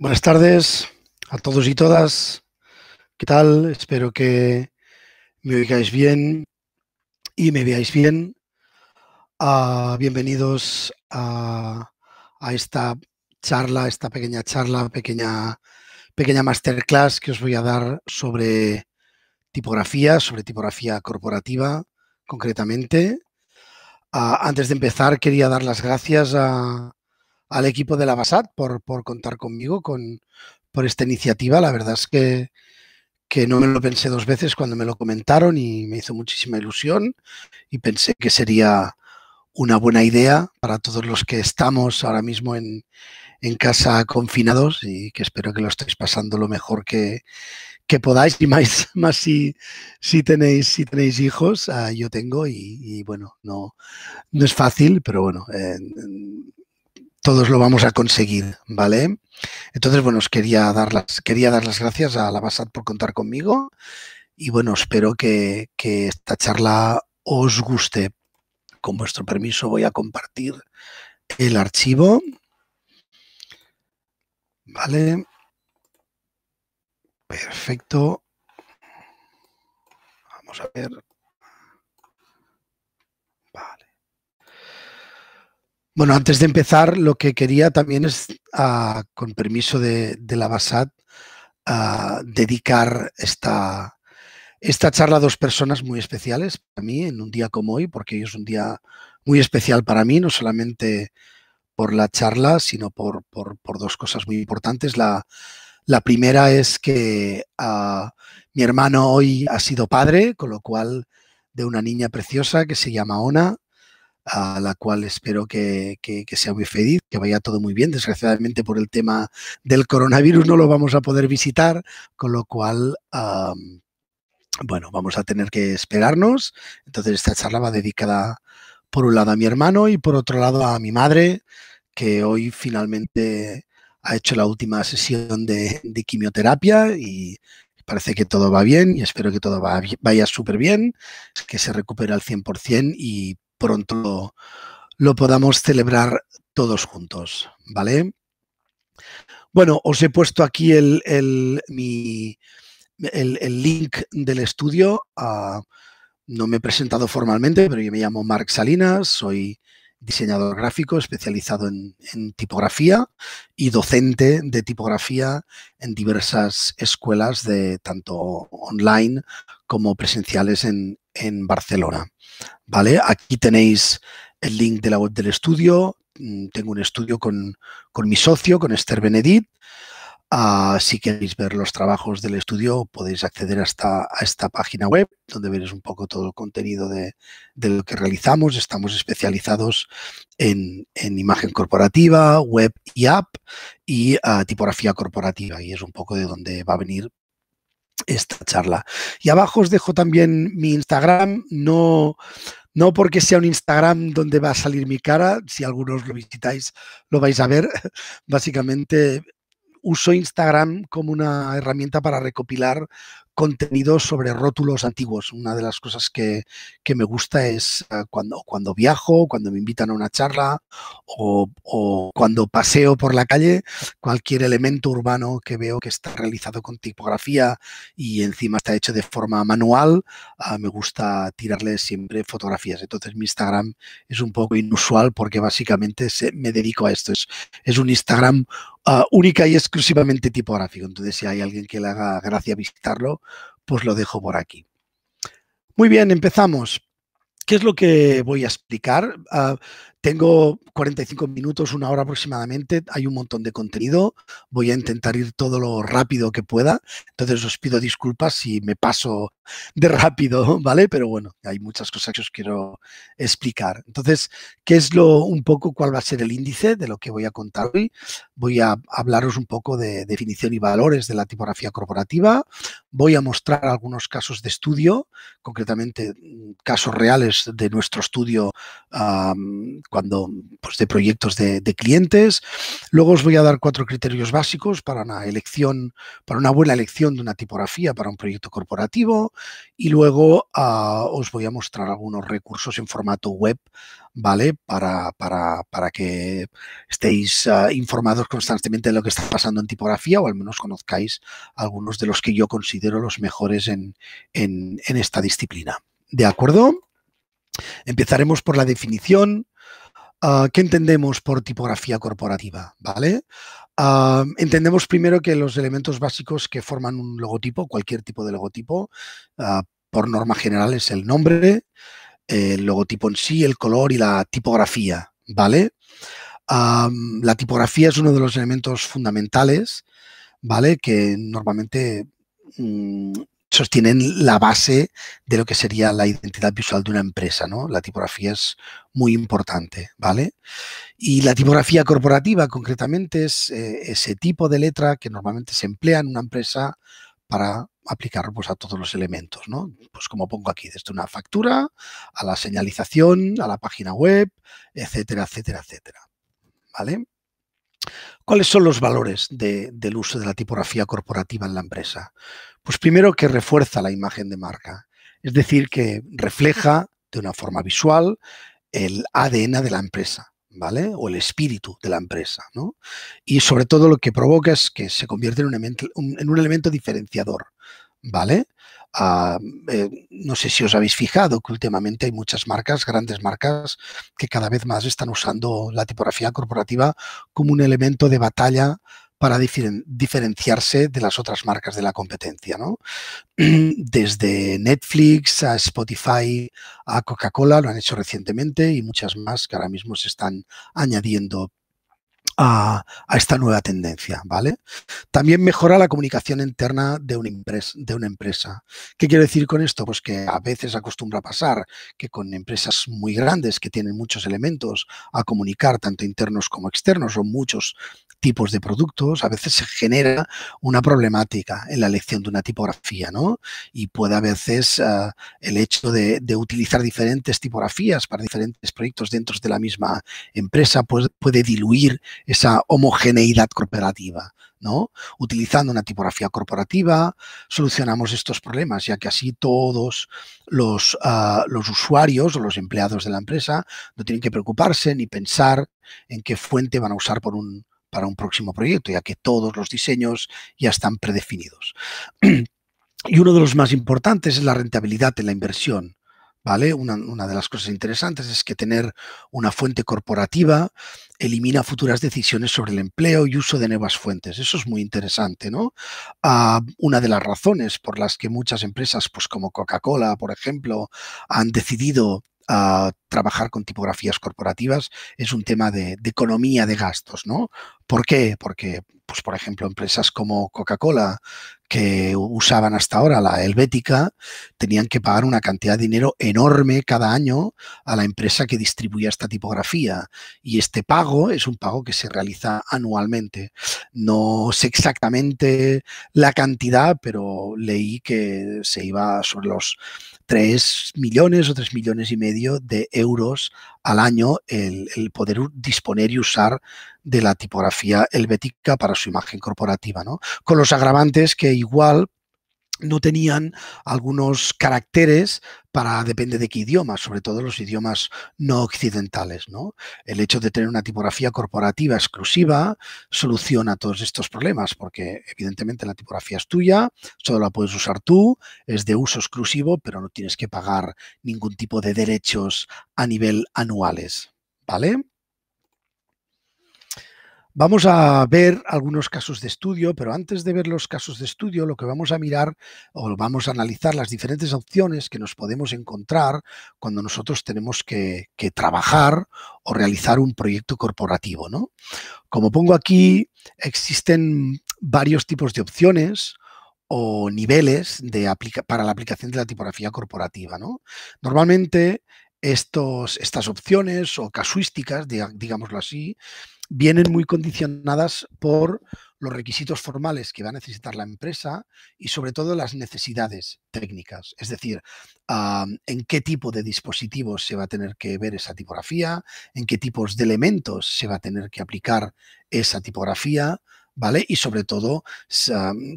Buenas tardes a todos y todas. ¿Qué tal? Espero que me oigáis bien y me veáis bien. Ah, bienvenidos a, esta charla, esta pequeña charla, pequeña, pequeña masterclass que os voy a dar sobre tipografía, sobre tipografía corporativa concretamente. Ah, antes de empezar, quería dar las gracias a, al equipo de la Basat por, contar conmigo por esta iniciativa. La verdad es que, no me lo pensé dos veces cuando me lo comentaron y me hizo muchísima ilusión y pensé que sería una buena idea para todos los que estamos ahora mismo en, casa confinados y que espero que lo estéis pasando lo mejor que, podáis y más, si, si, tenéis, si tenéis hijos, ah, yo tengo y, bueno, no, no es fácil, pero bueno, todos lo vamos a conseguir, ¿vale? Entonces, bueno, os quería dar las, quería dar las gracias a la Basad por contar conmigo y bueno, espero que, que esta charla os guste. Con vuestro permiso voy a compartir el archivo. Vale. Perfecto. Vamos a ver. Bueno, antes de empezar, lo que quería también es, ah, con permiso de, la BASAT, ah, dedicar esta, esta charla a dos personas muy especiales para mí en un día como hoy, porque hoy es un día muy especial para mí, no solamente por la charla, sino por, dos cosas muy importantes. La, primera es que ah, mi hermano hoy ha sido padre, con lo cual de una niña preciosa que se llama Ona, a la cual espero que, sea muy feliz, que vaya todo muy bien. Desgraciadamente por el tema del coronavirus no lo vamos a poder visitar, con lo cual... bueno, vamos a tener que esperarnos. Entonces esta charla va dedicada por un lado a mi hermano y por otro lado a mi madre, que hoy finalmente ha hecho la última sesión de, de quimioterapia y parece que todo va bien y espero que todo vaya súper bien, que se recupere al 100% y pronto lo podamos celebrar todos juntos, ¿vale? Bueno, os he puesto aquí el, el, mi, el, link del estudio. Ah, no me he presentado formalmente, pero yo me llamo Marc Salinas, soy diseñador gráfico especializado en, en, tipografía y docente de tipografía en diversas escuelas de tanto online como presenciales en, en Barcelona. ¿Vale? Aquí tenéis el link de la web del estudio. Mm, tengo un estudio con, mi socio, con Esther Benedit. Ah, si queréis ver los trabajos del estudio, podéis acceder hasta a esta página web, donde veréis un poco todo el contenido de, lo que realizamos. Estamos especializados en, imagen corporativa, web y app y ah, tipografía corporativa. Y es un poco de donde va a venir esta charla. Y abajo os dejo también mi Instagram, no, no porque sea un Instagram donde va a salir mi cara, si algunos lo visitáis lo vais a ver, básicamente uso Instagram como una herramienta para recopilar contenido sobre rótulos antiguos. Una de las cosas que, me gusta es ah, cuando, cuando viajo, cuando me invitan a una charla o, cuando paseo por la calle, cualquier elemento urbano que veo que está realizado con tipografía y encima está hecho de forma manual, ah, me gusta tirarle siempre fotografías. Entonces mi Instagram es un poco inusual porque básicamente me dedico a esto. Es, es un Instagram Ah, única y exclusivamente tipográfico. Entonces, si hay alguien que le haga gracia visitarlo, pues lo dejo por aquí. Muy bien, empezamos. ¿Qué es lo que voy a explicar? Ah, tengo 45 minutos, una hora aproximadamente, hay un montón de contenido, voy a intentar ir todo lo rápido que pueda, entonces os pido disculpas si me paso de rápido, ¿vale? Pero bueno, hay muchas cosas que os quiero explicar. Entonces, ¿qué es lo un poco, cuál va a ser el índice de lo que voy a contar hoy? Voy a hablaros un poco de definición y valores de la tipografía corporativa, voy a mostrar algunos casos de estudio, concretamente mm, casos reales de nuestro estudio um, cuando pues, de proyectos de, clientes. Luego os voy a dar cuatro criterios básicos para una elección, para una buena elección de una tipografía para un proyecto corporativo. Y luego ah, os voy a mostrar algunos recursos en formato web, ¿vale? Para, para, que estéis ah, informados constantemente de lo que está pasando en tipografía o al menos conozcáis algunos de los que yo considero los mejores en esta disciplina. ¿De acuerdo? Empezaremos por la definición Ah, ¿Qué entendemos por tipografía corporativa? ¿Vale? Ah, entendemos primero que los elementos básicos que forman un logotipo, cualquier tipo de logotipo, ah, por norma general es el nombre, el logotipo en sí, el color y la tipografía, ¿vale? la tipografía es uno de los elementos fundamentales, ¿vale? Que normalmente mm, sostienen la base de lo que sería la identidad visual de una empresa, ¿no? La tipografía es muy importante, ¿vale? Y la tipografía corporativa, concretamente, es eh, ese tipo de letra que normalmente se emplea en una empresa para aplicar, pues, a todos los elementos, ¿no? Pues como pongo aquí, desde una factura a la señalización, a la página web, etcétera, etcétera, etcétera, ¿vale? ¿Cuáles son los valores del uso de la tipografía corporativa en la empresa? Pues primero que refuerza la imagen de marca, es decir, que refleja de una forma visual el ADN de la empresa, ¿vale? O el espíritu de la empresa, ¿no? Y sobre todo lo que provoca es que se convierte en un elemento diferenciador, ¿vale? Eh, no sé si os habéis fijado que últimamente hay muchas marcas, grandes marcas, que cada vez más están usando la tipografía corporativa como un elemento de batalla para diferenciarse de las otras marcas de la competencia, Desde Netflix a Spotify a Coca-Cola, lo han hecho recientemente y muchas más que ahora mismo se están añadiendo a, esta nueva tendencia, ¿vale? También mejora la comunicación interna de una, empresa, de una empresa. ¿Qué quiero decir con esto? Pues que a veces acostumbra pasar que con empresas muy grandes que tienen muchos elementos a comunicar, tanto internos como externos, son muchos tipos de productos, a veces se genera una problemática en la elección de una tipografía, ¿no? Y puede a veces ah, el hecho de, utilizar diferentes tipografías para diferentes proyectos dentro de la misma empresa pues, puede diluir esa homogeneidad corporativa. ¿no? Utilizando una tipografía corporativa, solucionamos estos problemas, ya que así todos los, ah, los usuarios o los empleados de la empresa no tienen que preocuparse ni pensar en qué fuente van a usar por un, para un próximo proyecto, ya que todos los diseños ya están predefinidos. Y uno de los más importantes es la rentabilidad de la inversión. ¿Vale? Una, de las cosas interesantes es que tener una fuente corporativa elimina futuras decisiones sobre el empleo y uso de nuevas fuentes. Eso es muy interesante, ¿no? Ah, una de las razones por las que muchas empresas, pues como Coca-Cola, por ejemplo, han decidido trabajar con tipografías corporativas es un tema de, economía de gastos, ¿no? ¿Por qué? Porque, pues, por ejemplo, empresas como Coca-Cola, que usaban hasta ahora la helvética, tenían que pagar una cantidad de dinero enorme cada año a la empresa que distribuía esta tipografía. Y este pago es un pago que se realiza anualmente. No sé exactamente la cantidad, pero leí que se iba sobre los 3 millones o 3 millones y medio de euros al año el, poder disponer y usar de la tipografía helvética para su imagen corporativa, ¿no? Con los agravantes que igual no tenían algunos caracteres para, depende de qué idioma, sobre todo los idiomas no occidentales. ¿no? El hecho de tener una tipografía corporativa exclusiva soluciona todos estos problemas, porque evidentemente la tipografía es tuya, solo la puedes usar tú, es de uso exclusivo, pero no tienes que pagar ningún tipo de derechos a nivel anuales. ¿Vale? Vamos a ver algunos casos de estudio, pero antes de ver los casos de estudio, lo que vamos a mirar o vamos a analizar las diferentes opciones que nos podemos encontrar cuando nosotros tenemos que, trabajar o realizar un proyecto corporativo. ¿no? Como pongo aquí, existen varios tipos de opciones o niveles para la aplicación de la tipografía corporativa. ¿no? Normalmente estos, estas opciones o casuísticas, digámoslo así, vienen muy condicionadas por los requisitos formales que va a necesitar la empresa y sobre todo las necesidades técnicas, es decir, en qué tipo de dispositivos se va a tener que ver esa tipografía, en qué tipos de elementos se va a tener que aplicar esa tipografía, ¿vale? Y sobre todo,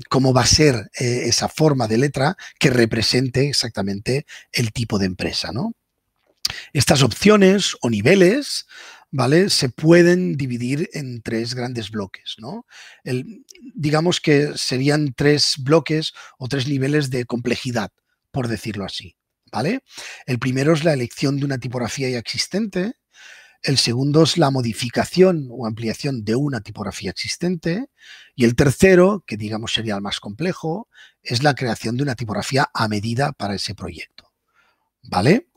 cómo va a ser eh, esa forma de letra que represente exactamente el tipo de empresa, ¿no? Estas opciones o niveles ¿vale? Se pueden dividir en tres grandes bloques, ¿no? digamos que serían tres bloques o tres niveles de complejidad, por decirlo así, ¿vale? El primero es la elección de una tipografía ya existente, el segundo es la modificación o ampliación de una tipografía existente. Y el tercero, que digamos sería el más complejo, es la creación de una tipografía a medida para ese proyecto. ¿Vale?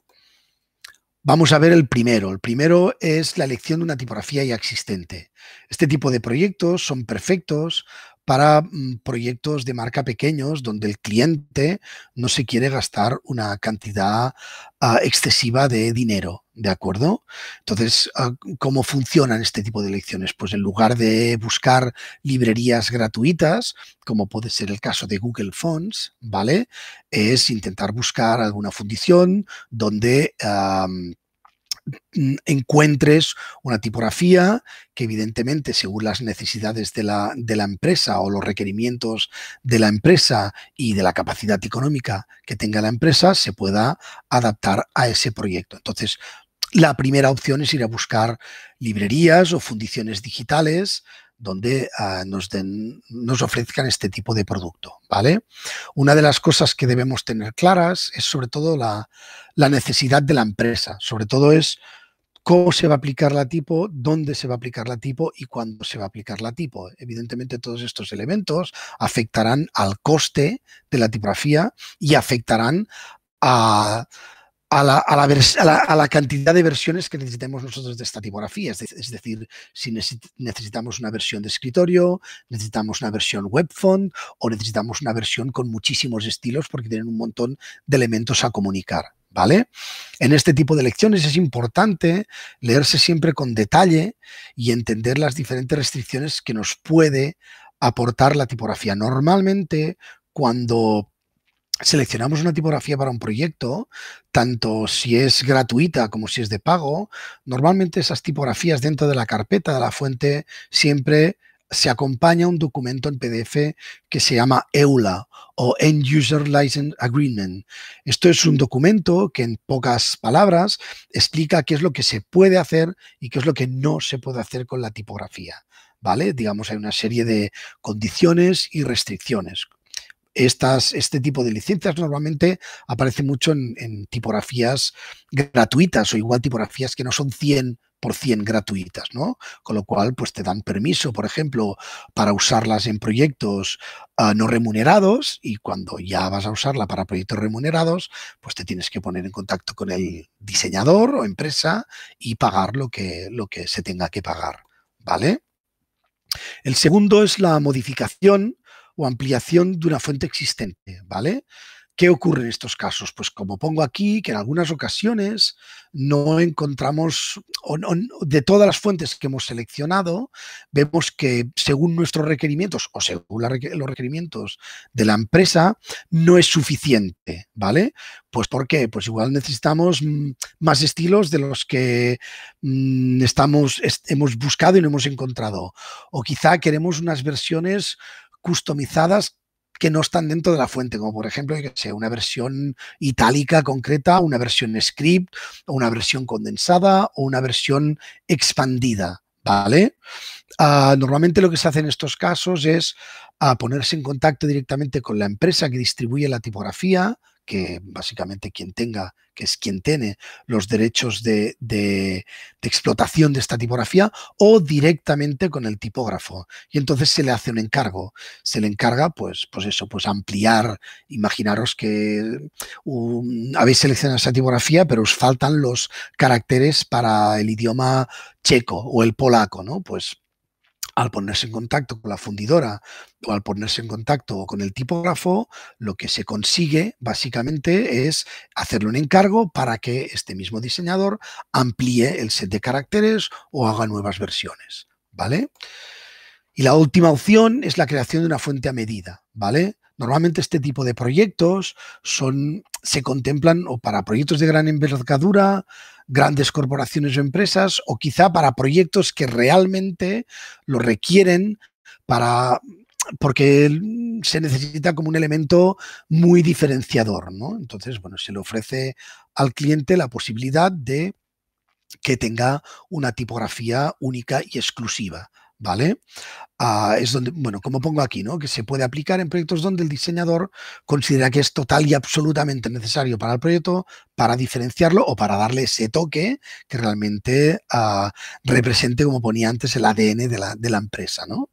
Vamos a ver el primero. El primero es la elección de una tipografía ya existente. Este tipo de proyectos son perfectos para mm, proyectos de marca pequeños donde el cliente no se quiere gastar una cantidad ah, excesiva de dinero. ¿De acuerdo? Entonces, ah, ¿cómo funcionan este tipo de lecciones? Pues en lugar de buscar librerías gratuitas, como puede ser el caso de Google Fonts, ¿vale? Es intentar buscar alguna fundición donde encuentres una tipografía que evidentemente según las necesidades de la, de la, empresa o los requerimientos de la empresa y de la capacidad económica que tenga la empresa se pueda adaptar a ese proyecto. Entonces, la primera opción es ir a buscar librerías o fundiciones digitales donde ah, nos, nos ofrezcan este tipo de producto. ¿vale? Una de las cosas que debemos tener claras es sobre todo la, la necesidad de la empresa, sobre todo es cómo se va a aplicar la tipo, dónde se va a aplicar la tipo y cuándo se va a aplicar la tipo. Evidentemente todos estos elementos afectarán al coste de la tipografía y afectarán a a la, a, la cantidad de versiones que necesitemos nosotros de esta tipografía. Es, decir, si necesitamos una versión de escritorio, necesitamos una versión web font o necesitamos una versión con muchísimos estilos porque tienen un montón de elementos a comunicar. ¿Vale? En este tipo de lecciones es importante leerse siempre con detalle y entender las diferentes restricciones que nos puede aportar la tipografía. Normalmente, cuando seleccionamos una tipografía para un proyecto, tanto si es gratuita como si es de pago, normalmente esas tipografías dentro de la carpeta de la fuente siempre se acompaña un documento en PDF que se llama EULA o End User License Agreement. Esto es un documento que en pocas palabras explica qué es lo que se puede hacer y qué es lo que no se puede hacer con la tipografía. ¿Vale? Digamos, hay una serie de condiciones y restricciones este tipo de licencias normalmente aparece mucho en, tipografías gratuitas o igual tipografías que no son 100 por gratuitas, ¿no? Con lo cual, pues te dan permiso, por ejemplo, para usarlas en proyectos ah, no remunerados y cuando ya vas a usarla para proyectos remunerados, pues te tienes que poner en contacto con el diseñador o empresa y pagar lo que, lo que se tenga que pagar, ¿vale? El segundo es la modificación o ampliación de una fuente existente, ¿vale? ¿Qué ocurre en estos casos? Pues como pongo aquí, que en algunas ocasiones no encontramos, o de todas las fuentes que hemos seleccionado, vemos que según nuestros requerimientos o según los requerimientos de la empresa, no es suficiente, ¿vale? Pues ¿por qué? Pues igual necesitamos mm, más estilos de los que mm, estamos, hemos buscado y no hemos encontrado. O quizá queremos unas versiones customizadas que no están dentro de la fuente, como por ejemplo, que sea una versión itálica concreta, una versión script, una versión condensada, o una versión expandida. ¿Vale? Ah, normalmente lo que se hace en estos casos es ah, ponerse en contacto directamente con la empresa que distribuye la tipografía, que básicamente quien tenga, que es quien tiene los derechos de, explotación de esta tipografía, o directamente con el tipógrafo. Y entonces se le hace un encargo. Se le encarga, pues, pues eso, pues ampliar. Imaginaros que habéis seleccionado esa tipografía, pero os faltan los caracteres para el idioma checo o el polaco, ¿no? Pues al ponerse en contacto con la fundidora o al ponerse en contacto con el tipógrafo, lo que se consigue básicamente es hacerle un encargo para que este mismo diseñador amplíe el set de caracteres o haga nuevas versiones, ¿vale? Y la última opción es la creación de una fuente a medida, ¿vale? Normalmente este tipo de proyectos son, se contemplan o para proyectos de gran envergadura, grandes corporaciones o empresas, o quizá para proyectos que realmente lo requieren para porque se necesita como un elemento muy diferenciador, Entonces, bueno, se le ofrece al cliente la posibilidad de que tenga una tipografía única y exclusiva. ¿vale? Ah, es donde, bueno, como pongo aquí, ¿no? Que se puede aplicar en proyectos donde el diseñador considera que es total y absolutamente necesario para el proyecto, para diferenciarlo o para darle ese toque que realmente ah, represente, como ponía antes, el ADN de la, de la empresa, ¿no?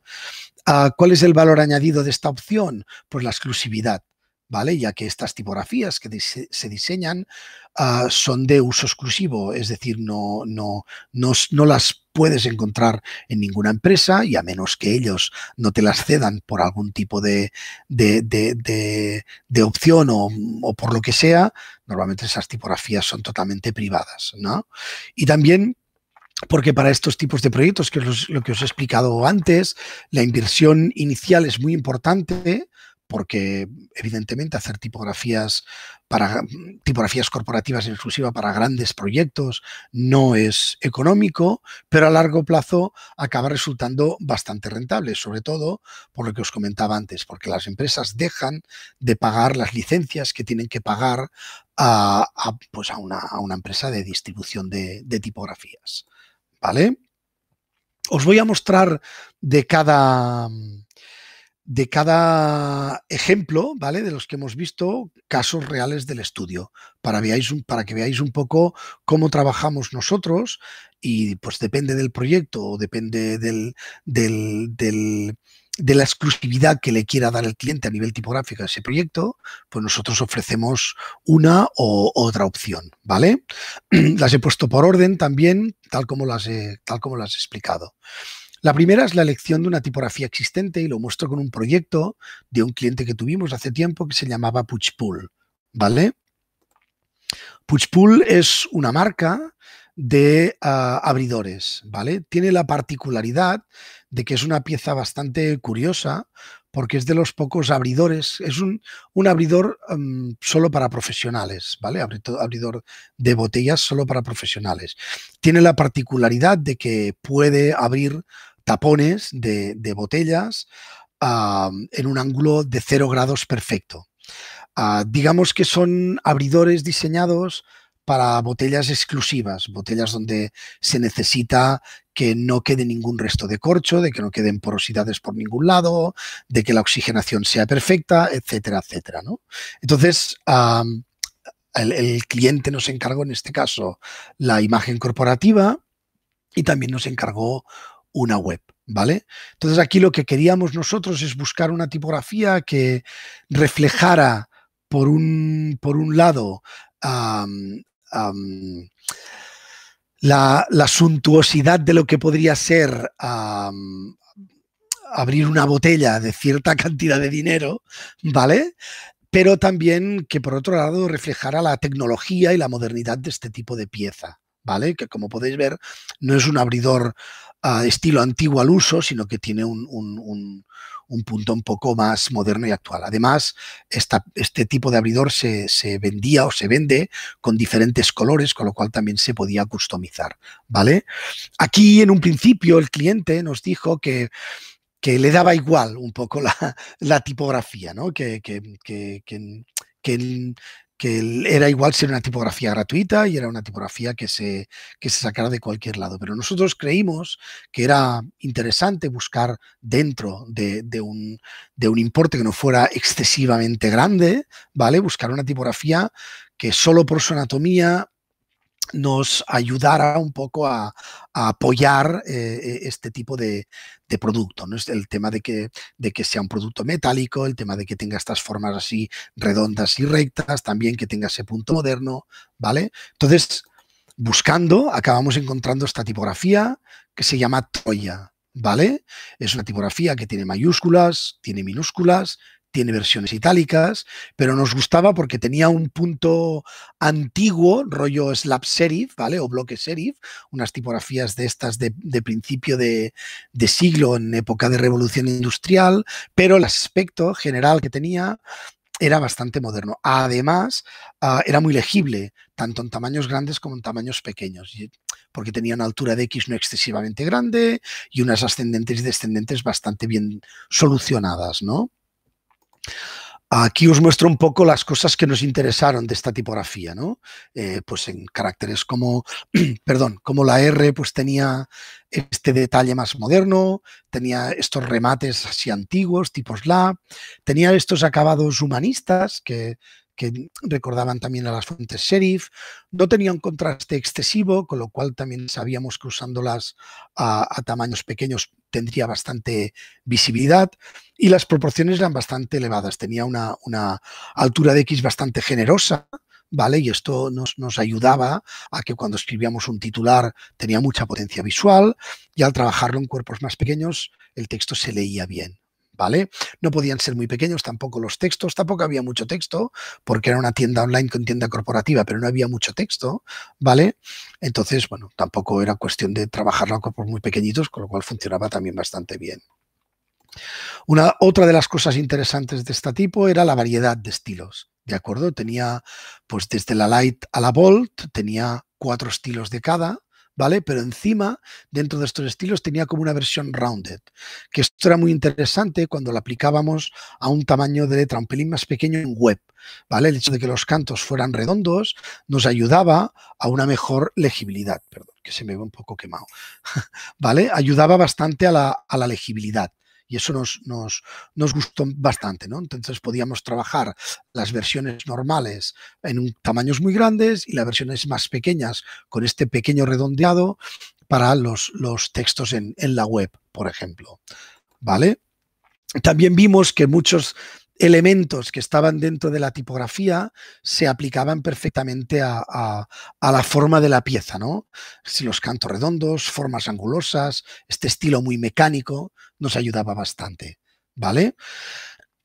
Ah, ¿Cuál es el valor añadido de esta opción? Pues la exclusividad. ¿vale? Ya que estas tipografías que se diseñan ah, son de uso exclusivo, es decir, no, no, no, las puedes encontrar en ninguna empresa y a menos que ellos no te las cedan por algún tipo de, opción o, por lo que sea, normalmente esas tipografías son totalmente privadas, ¿no? Y también porque para estos tipos de proyectos, que es lo que os he explicado antes, la inversión inicial es muy importante porque evidentemente hacer tipografías para mm, tipografías corporativas exclusivas para grandes proyectos no es económico, pero a largo plazo acaba resultando bastante rentable, sobre todo por lo que os comentaba antes, porque las empresas dejan de pagar las licencias que tienen que pagar a, pues a, una, empresa de distribución de, de tipografías. ¿Vale? Os voy a mostrar de cada, mm, de cada ejemplo, ¿vale? De los que hemos visto, casos reales del estudio, para, veáis un, para que veáis un poco cómo trabajamos nosotros y pues depende del proyecto o depende del, de la exclusividad que le quiera dar el cliente a nivel tipográfico a ese proyecto, pues nosotros ofrecemos una o otra opción, ¿vale? Las he puesto por orden también, tal como las tal como las he explicado. La primera es la elección de una tipografía existente y lo muestro con un proyecto de un cliente que tuvimos hace tiempo que se llamaba Puchpool, ¿vale? Puchpool es una marca de ah, abridores, ¿vale? Tiene la particularidad de que es una pieza bastante curiosa porque es de los pocos abridores, es un, un abridor mm, solo para profesionales, ¿vale? Abridor de botellas solo para profesionales. Tiene la particularidad de que puede abrir tapones de, botellas en un ángulo de 0 grados perfecto. Ah, digamos que son abridores diseñados para botellas exclusivas, botellas donde se necesita que no quede ningún resto de corcho, de que no queden porosidades por ningún lado, de que la oxigenación sea perfecta, etcétera, etcétera. Entonces, el, el, cliente nos encargó en este caso la imagen corporativa y también nos encargó una web. ¿Vale? Entonces aquí lo que queríamos nosotros es buscar una tipografía que reflejara por un, por un lado la, suntuosidad de lo que podría ser abrir una botella de cierta cantidad de dinero, ¿vale? Pero también que por otro lado reflejara la tecnología y la modernidad de este tipo de pieza, ¿vale? Que como podéis ver no es un abridor estilo antiguo al uso, sino que tiene un, punto un poco más moderno y actual. Además, este tipo de abridor se, vendía o se vende con diferentes colores, con lo cual también se podía customizar. ¿vale? Aquí, en un principio, el cliente nos dijo que, que le daba igual un poco la, la tipografía, ¿no? que, que, que que que era igual si era una tipografía gratuita y era una tipografía que se, que se sacara de cualquier lado. Pero nosotros creímos que era interesante buscar dentro de, un, de un importe que no fuera excesivamente grande, ¿vale? Buscar una tipografía que solo por su anatomía nos ayudara un poco a, apoyar eh, e, este tipo de, producto. ¿no? El tema de que, sea un producto metálico, el tema de que tenga estas formas así redondas y rectas, también que tenga ese punto moderno, ¿vale? Entonces, buscando, acabamos encontrando esta tipografía que se llama Toya, ¿vale? Es una tipografía que tiene mayúsculas, tiene minúsculas, tiene versiones itálicas, pero nos gustaba porque tenía un punto antiguo, rollo slab serif, ¿vale? O bloque serif, unas tipografías de estas de, principio de, siglo, en época de revolución industrial, pero el aspecto general que tenía era bastante moderno. Además, ah, era muy legible, tanto en tamaños grandes como en tamaños pequeños, porque tenía una altura de X no excesivamente grande y unas ascendentes y descendentes bastante bien solucionadas, ¿no? Aquí os muestro un poco las cosas que nos interesaron de esta tipografía, ¿no? Eh, pues en caracteres como, perdón, como la R, pues tenía este detalle más moderno, tenía estos remates así antiguos, tipos la, tenía estos acabados humanistas que, recordaban también a las fuentes sheriff, no tenía un contraste excesivo, con lo cual también sabíamos que usándolas a tamaños pequeños tendría bastante visibilidad y las proporciones eran bastante elevadas. Tenía una, altura de X bastante generosa, ¿vale? Y esto nos, nos, ayudaba a que cuando escribíamos un titular tenía mucha potencia visual y al trabajarlo en cuerpos más pequeños el texto se leía bien. ¿vale? No podían ser muy pequeños tampoco los textos, tampoco había mucho texto, porque era una tienda online con tienda corporativa, pero no había mucho texto, ¿vale? Entonces, bueno, tampoco era cuestión de trabajarlo por muy pequeñitos, con lo cual funcionaba también bastante bien. Una, otra de las cosas interesantes de este tipo era la variedad de estilos, ¿de acuerdo? Tenía, pues desde la light a la bold, tenía cuatro estilos de cada, ¿vale? Pero encima, dentro de estos estilos, tenía como una versión rounded, que esto era muy interesante cuando lo aplicábamos a un tamaño de letra un pelín más pequeño en web, ¿vale? El hecho de que los cantos fueran redondos nos ayudaba a una mejor legibilidad, perdón, que se me ve un poco quemado, ¿vale? Ayudaba bastante a la, a la legibilidad y eso nos, nos, nos gustó bastante, ¿no? Entonces podíamos trabajar las versiones normales en tamaños muy grandes y las versiones más pequeñas con este pequeño redondeado para los, los textos en, la web, por ejemplo, ¿vale? También vimos que muchos elementos que estaban dentro de la tipografía se aplicaban perfectamente a, a, la forma de la pieza, ¿no? Si los cantos redondos, formas angulosas, este estilo muy mecánico nos ayudaba bastante. ¿Vale?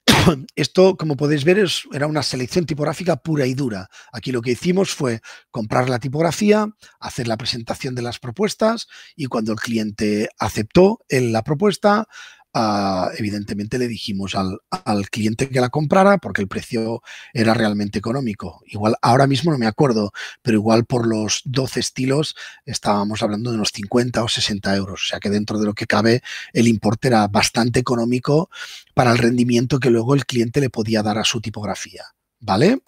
Esto, como podéis ver, era una selección tipográfica pura y dura. Aquí lo que hicimos fue comprar la tipografía, hacer la presentación de las propuestas y cuando el cliente aceptó la propuesta, Ah, evidentemente le dijimos al, al, cliente que la comprara porque el precio era realmente económico. Igual, ahora mismo no me acuerdo, pero igual por los 12 estilos estábamos hablando de unos 50 o 60 euros. O sea que dentro de lo que cabe el importe era bastante económico para el rendimiento que luego el cliente le podía dar a su tipografía. ¿Vale?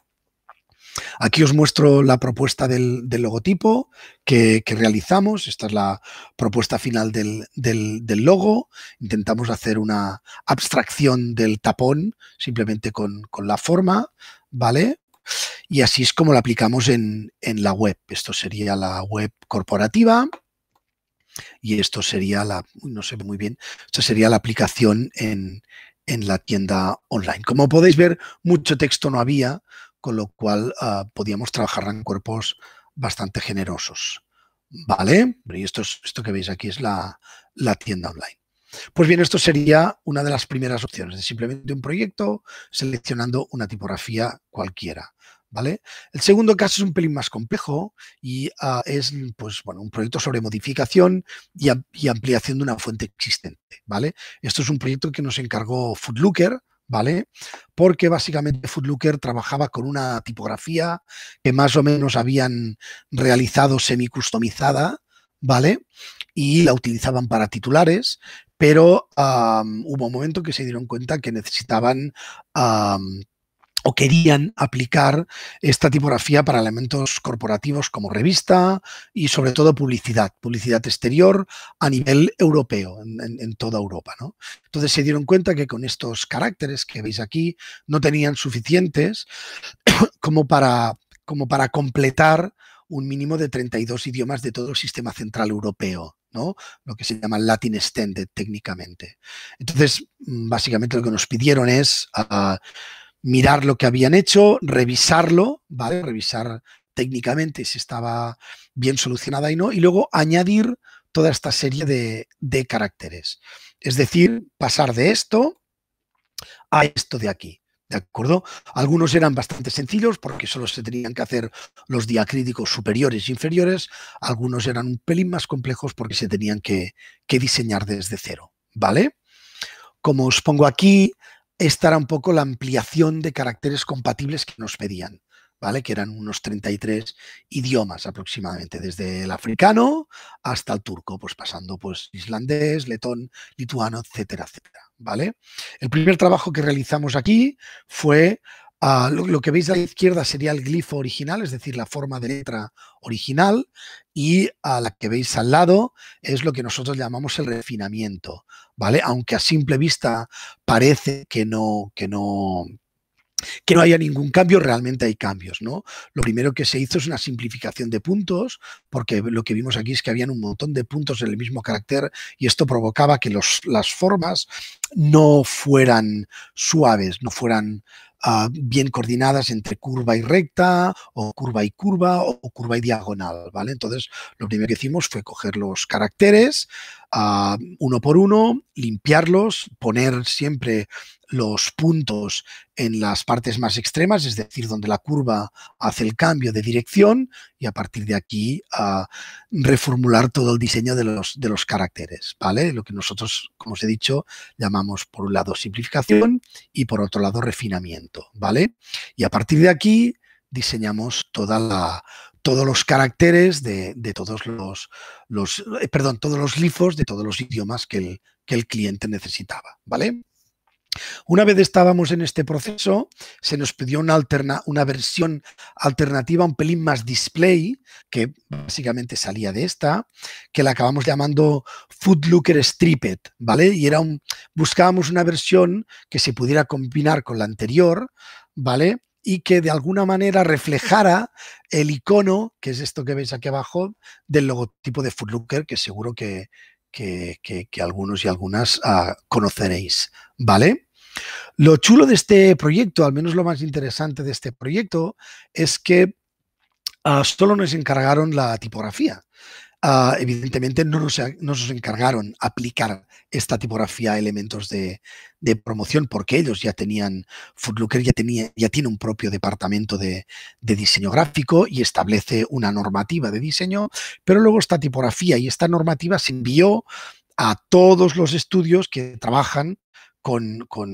Aquí os muestro la propuesta del, logotipo que, realizamos. Esta es la propuesta final del, logo. Intentamos hacer una abstracción del tapón simplemente con, la forma, ¿vale? Y así es como la aplicamos en, la web. Esto sería la web corporativa y esto sería la, no sé muy bien, esta sería la aplicación en la tienda online. Como podéis ver, mucho texto no había con lo cual ah, podíamos trabajar en cuerpos bastante generosos. ¿Vale? Y esto, es, esto que veis aquí es la, tienda online. Pues bien, esto sería una de las primeras opciones, simplemente un proyecto seleccionando una tipografía cualquiera. ¿Vale? El segundo caso es un pelín más complejo y ah, es pues, bueno, un proyecto sobre modificación y, y, ampliación de una fuente existente. ¿vale? Esto es un proyecto que nos encargó Foodlooker. ¿vale? Porque básicamente Footlooker trabajaba con una tipografía que más o menos habían realizado semi-customizada, ¿vale? Y la utilizaban para titulares, pero hubo un momento que se dieron cuenta que necesitaban o querían aplicar esta tipografía para elementos corporativos como revista y sobre todo publicidad, publicidad exterior a nivel europeo, en, toda Europa. ¿no? Entonces se dieron cuenta que con estos caracteres que veis aquí no tenían suficientes como para, como para completar un mínimo de 32 idiomas de todo el sistema central europeo. ¿no? lo que se llama Latin Extended técnicamente. Entonces, mm, básicamente lo que nos pidieron es ah, mirar lo que habían hecho, revisarlo, ¿vale? Revisar técnicamente si estaba bien solucionada y no, y luego añadir toda esta serie de, caracteres. Es decir, pasar de esto a esto de aquí. ¿De acuerdo? Algunos eran bastante sencillos porque solo se tenían que hacer los diacríticos superiores e inferiores. Algunos eran un pelín más complejos porque se tenían que, que diseñar desde cero. ¿Vale? Como os pongo aquí, estará un poco la ampliación de caracteres compatibles que nos pedían, ¿vale? Que eran unos 33 idiomas aproximadamente, desde el africano hasta el turco, pues pasando pues islandés, letón, lituano, etcétera, etcétera, ¿vale? El primer trabajo que realizamos aquí fue Ah, lo, que veis a la izquierda sería el glifo original, es decir, la forma de letra original, y a la que veis al lado es lo que nosotros llamamos el refinamiento, ¿vale? Aunque a simple vista parece que no, que no, que no haya ningún cambio, realmente hay cambios, ¿no? Lo primero que se hizo es una simplificación de puntos, porque lo que vimos aquí es que habían un montón de puntos del mismo carácter y esto provocaba que las formas no fueran suaves, no fueran Ah, bien coordinadas entre curva y recta, o curva y curva, o curva y diagonal, ¿vale? Entonces, lo primero que hicimos fue coger los caracteres, uno por uno, limpiarlos, poner siempre los puntos en las partes más extremas, es decir, donde la curva hace el cambio de dirección y a partir de aquí reformular todo el diseño de los, de los caracteres, ¿vale? Lo que nosotros, como os he dicho, llamamos por un lado simplificación y por otro lado refinamiento, ¿vale? Y a partir de aquí diseñamos toda la todos los caracteres de, todos los, eh, perdón, todos los glifos de todos los idiomas que el, cliente necesitaba, ¿vale? Una vez estábamos en este proceso, se nos pidió una, alterna, una, versión alternativa, un pelín más display, que básicamente salía de esta, que la acabamos llamando Food Looker Stripped, ¿vale? Y era un, buscábamos una versión que se pudiera combinar con la anterior, ¿vale? y que de alguna manera reflejara el icono, que es esto que veis aquí abajo, del logotipo de Footlooker, que seguro que, algunos y algunas ah, conoceréis, ¿vale? Lo chulo de este proyecto, al menos lo más interesante de este proyecto, es que ah, solo nos encargaron la tipografía. Ah, evidentemente no nos, no nos, encargaron aplicar esta tipografía a elementos de, promoción porque ellos ya tenían, Footlooker ya, tenía, ya tiene un propio departamento de, de diseño gráfico y establece una normativa de diseño, pero luego esta tipografía y esta normativa se envió a todos los estudios que trabajan con, con,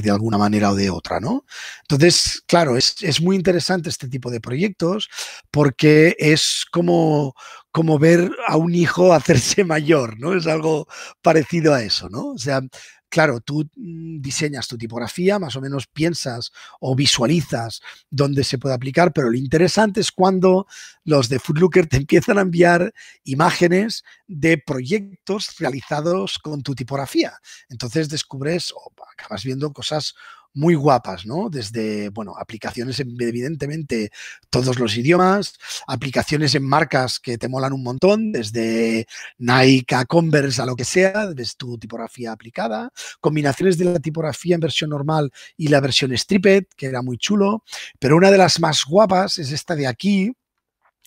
de alguna manera o de otra, ¿no? Entonces, claro, es, muy interesante este tipo de proyectos porque es como, como ver a un hijo hacerse mayor, ¿no? Es algo parecido a eso, ¿no? O sea, claro, tú mm, diseñas tu tipografía, más o menos piensas o visualizas dónde se puede aplicar, pero lo interesante es cuando los de Foodlooker te empiezan a enviar imágenes de proyectos realizados con tu tipografía. Entonces descubres o acabas viendo cosas muy guapas, ¿no? Desde, bueno, aplicaciones en, evidentemente todos los idiomas, aplicaciones en marcas que te molan un montón, desde Nike a Converse a lo que sea, desde tu tipografía aplicada, combinaciones de la tipografía en versión normal y la versión stripped, que era muy chulo, pero una de las más guapas es esta de aquí,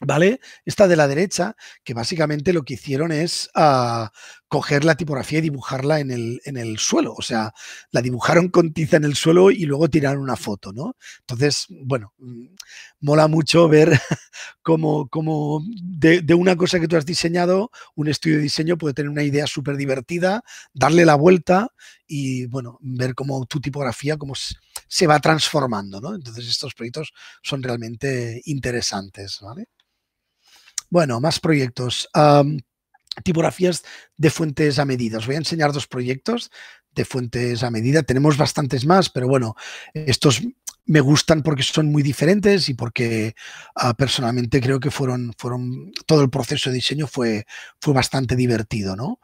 ¿Vale? Esta de la derecha, que básicamente lo que hicieron es ah, coger la tipografía y dibujarla en el, suelo. O sea, la dibujaron con tiza en el suelo y luego tiraron una foto, ¿no? Entonces, bueno, mm, mola mucho ver cómo, de, una cosa que tú has diseñado, un estudio de diseño puede tener una idea súper divertida, darle la vuelta y, bueno, ver cómo tu tipografía, cómo se va transformando, ¿no? Entonces, estos proyectos son realmente interesantes, ¿vale? Bueno, más proyectos. tipografías de fuentes a medida. voy a enseñar dos proyectos de fuentes a medida. Tenemos bastantes más, pero bueno, estos me gustan porque son muy diferentes y porque ah, personalmente creo que fueron, fueron, todo el proceso de diseño fue, fue bastante divertido. ¿no?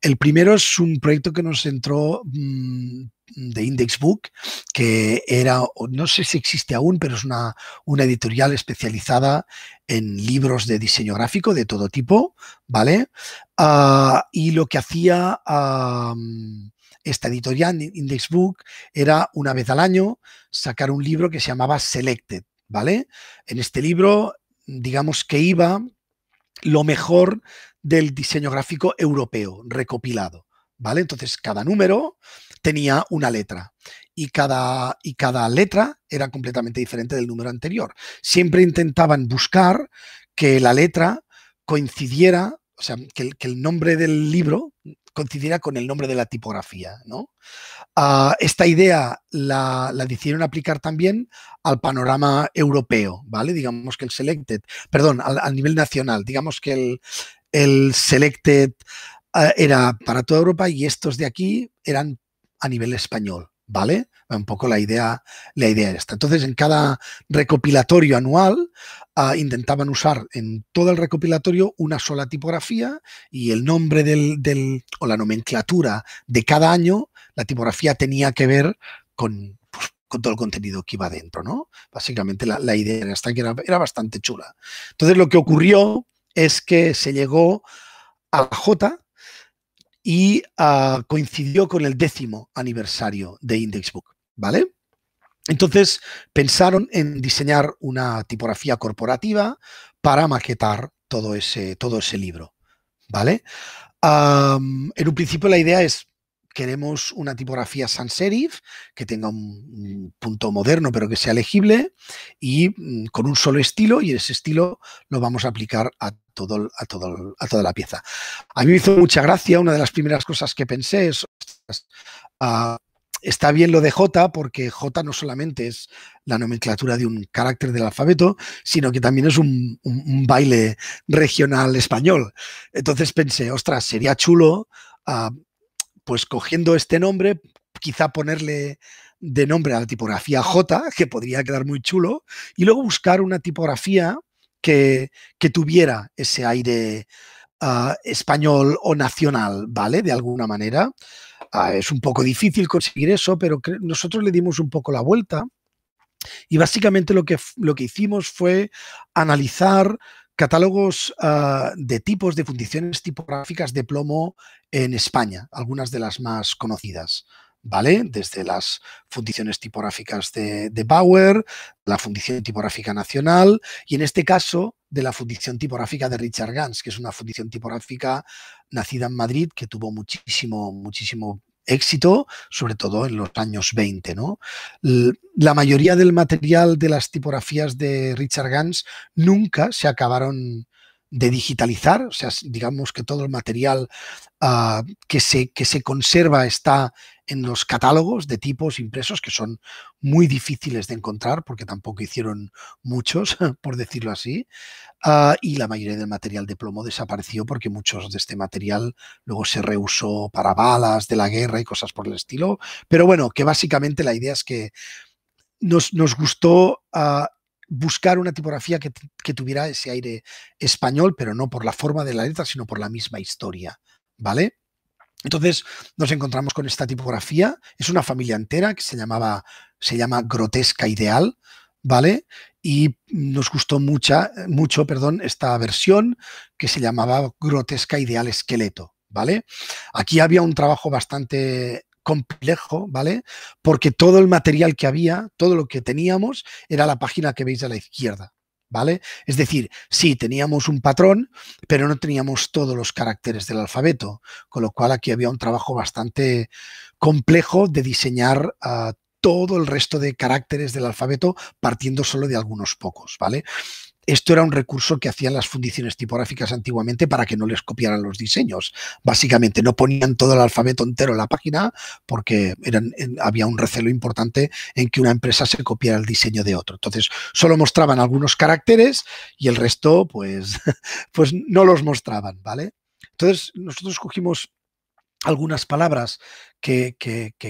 El primero es un proyecto que nos entró mm, de Indexbook, que era, no sé si existe aún, pero es una, una editorial especializada en libros de diseño gráfico de todo tipo, ¿vale? Ah, y lo que hacía... Esta editorial, Index Book, era una vez al año sacar un libro que se llamaba Selected, ¿vale? En este libro, digamos que iba lo mejor del diseño gráfico europeo recopilado, ¿vale? Entonces, cada número tenía una letra y cada, y cada letra era completamente diferente del número anterior. Siempre intentaban buscar que la letra coincidiera, o sea, que el, que el nombre del libro, coincidiera con el nombre de la tipografía. ¿no? Ah, esta idea la, la, decidieron aplicar también al panorama europeo, ¿vale? Digamos que el Selected, perdón, al, nivel nacional, digamos que el, Selected ah, era para toda Europa y estos de aquí eran a nivel español. ¿vale? Un poco la idea, la idea esta. Entonces, en cada recopilatorio anual ah, intentaban usar en todo el recopilatorio una sola tipografía y el nombre del, o la nomenclatura de cada año, la tipografía tenía que ver con, pues, todo el contenido que iba dentro, ¿no? Básicamente la, idea era esta, que era, era bastante chula. Entonces, lo que ocurrió es que se llegó a la J, y ah, coincidió con el décimo aniversario de Indexbook, ¿vale? Entonces pensaron en diseñar una tipografía corporativa para maquetar todo ese, todo ese libro, ¿vale? en un principio la idea es queremos una tipografía sans serif que tenga un, punto moderno pero que sea legible y mm, con un solo estilo y ese estilo lo vamos a aplicar a todo, a, todo, a toda la pieza. A mí me hizo mucha gracia, una de las primeras cosas que pensé es, ah, está bien lo de J porque J no solamente es la nomenclatura de un carácter del alfabeto, sino que también es un, baile regional español. Entonces pensé, ostras, sería chulo ah, pues cogiendo este nombre, quizá ponerle de nombre a la tipografía J, que podría quedar muy chulo, y luego buscar una tipografía que, tuviera ese aire ah, español o nacional, ¿vale? De alguna manera. Ah, es un poco difícil conseguir eso, pero nosotros le dimos un poco la vuelta. Y básicamente lo que, lo que hicimos fue analizar catálogos ah, de tipos de fundiciones tipográficas de plomo en España, algunas de las más conocidas. ¿Vale? Desde las fundiciones tipográficas de, de Bauer, la fundición tipográfica nacional y en este caso de la fundición tipográfica de Richard Gans, que es una fundición tipográfica nacida en Madrid que tuvo muchísimo, muchísimo éxito, sobre todo en los años 20. ¿no? La mayoría del material de las tipografías de Richard Gans nunca se acabaron de digitalizar, o sea, digamos que todo el material ah, que, se, que se conserva está en los catálogos de tipos impresos que son muy difíciles de encontrar porque tampoco hicieron muchos, por decirlo así, ah, y la mayoría del material de plomo desapareció porque muchos de este material luego se reusó para balas de la guerra y cosas por el estilo, pero bueno, que básicamente la idea es que nos, gustó ah, buscar una tipografía que, tuviera ese aire español, pero no por la forma de la letra, sino por la misma historia, ¿vale? Entonces nos encontramos con esta tipografía, es una familia entera que se llamaba, se llama Grotesca Ideal, ¿vale? Y nos gustó mucha, mucho perdón, esta versión que se llamaba Grotesca Ideal Esqueleto, ¿vale? Aquí había un trabajo bastante complejo, ¿vale? Porque todo el material que había, todo lo que teníamos, era la página que veis a la izquierda, ¿vale? Es decir, sí, teníamos un patrón, pero no teníamos todos los caracteres del alfabeto, con lo cual aquí había un trabajo bastante complejo de diseñar ah, todo el resto de caracteres del alfabeto partiendo solo de algunos pocos, ¿vale? esto era un recurso que hacían las fundiciones tipográficas antiguamente para que no les copiaran los diseños. Básicamente no ponían todo el alfabeto entero en la página porque había un recelo importante en que una empresa se copiara el diseño de otro. Entonces solo mostraban algunos caracteres y el resto pues, pues no los mostraban, ¿vale? Entonces nosotros cogimos algunas palabras que,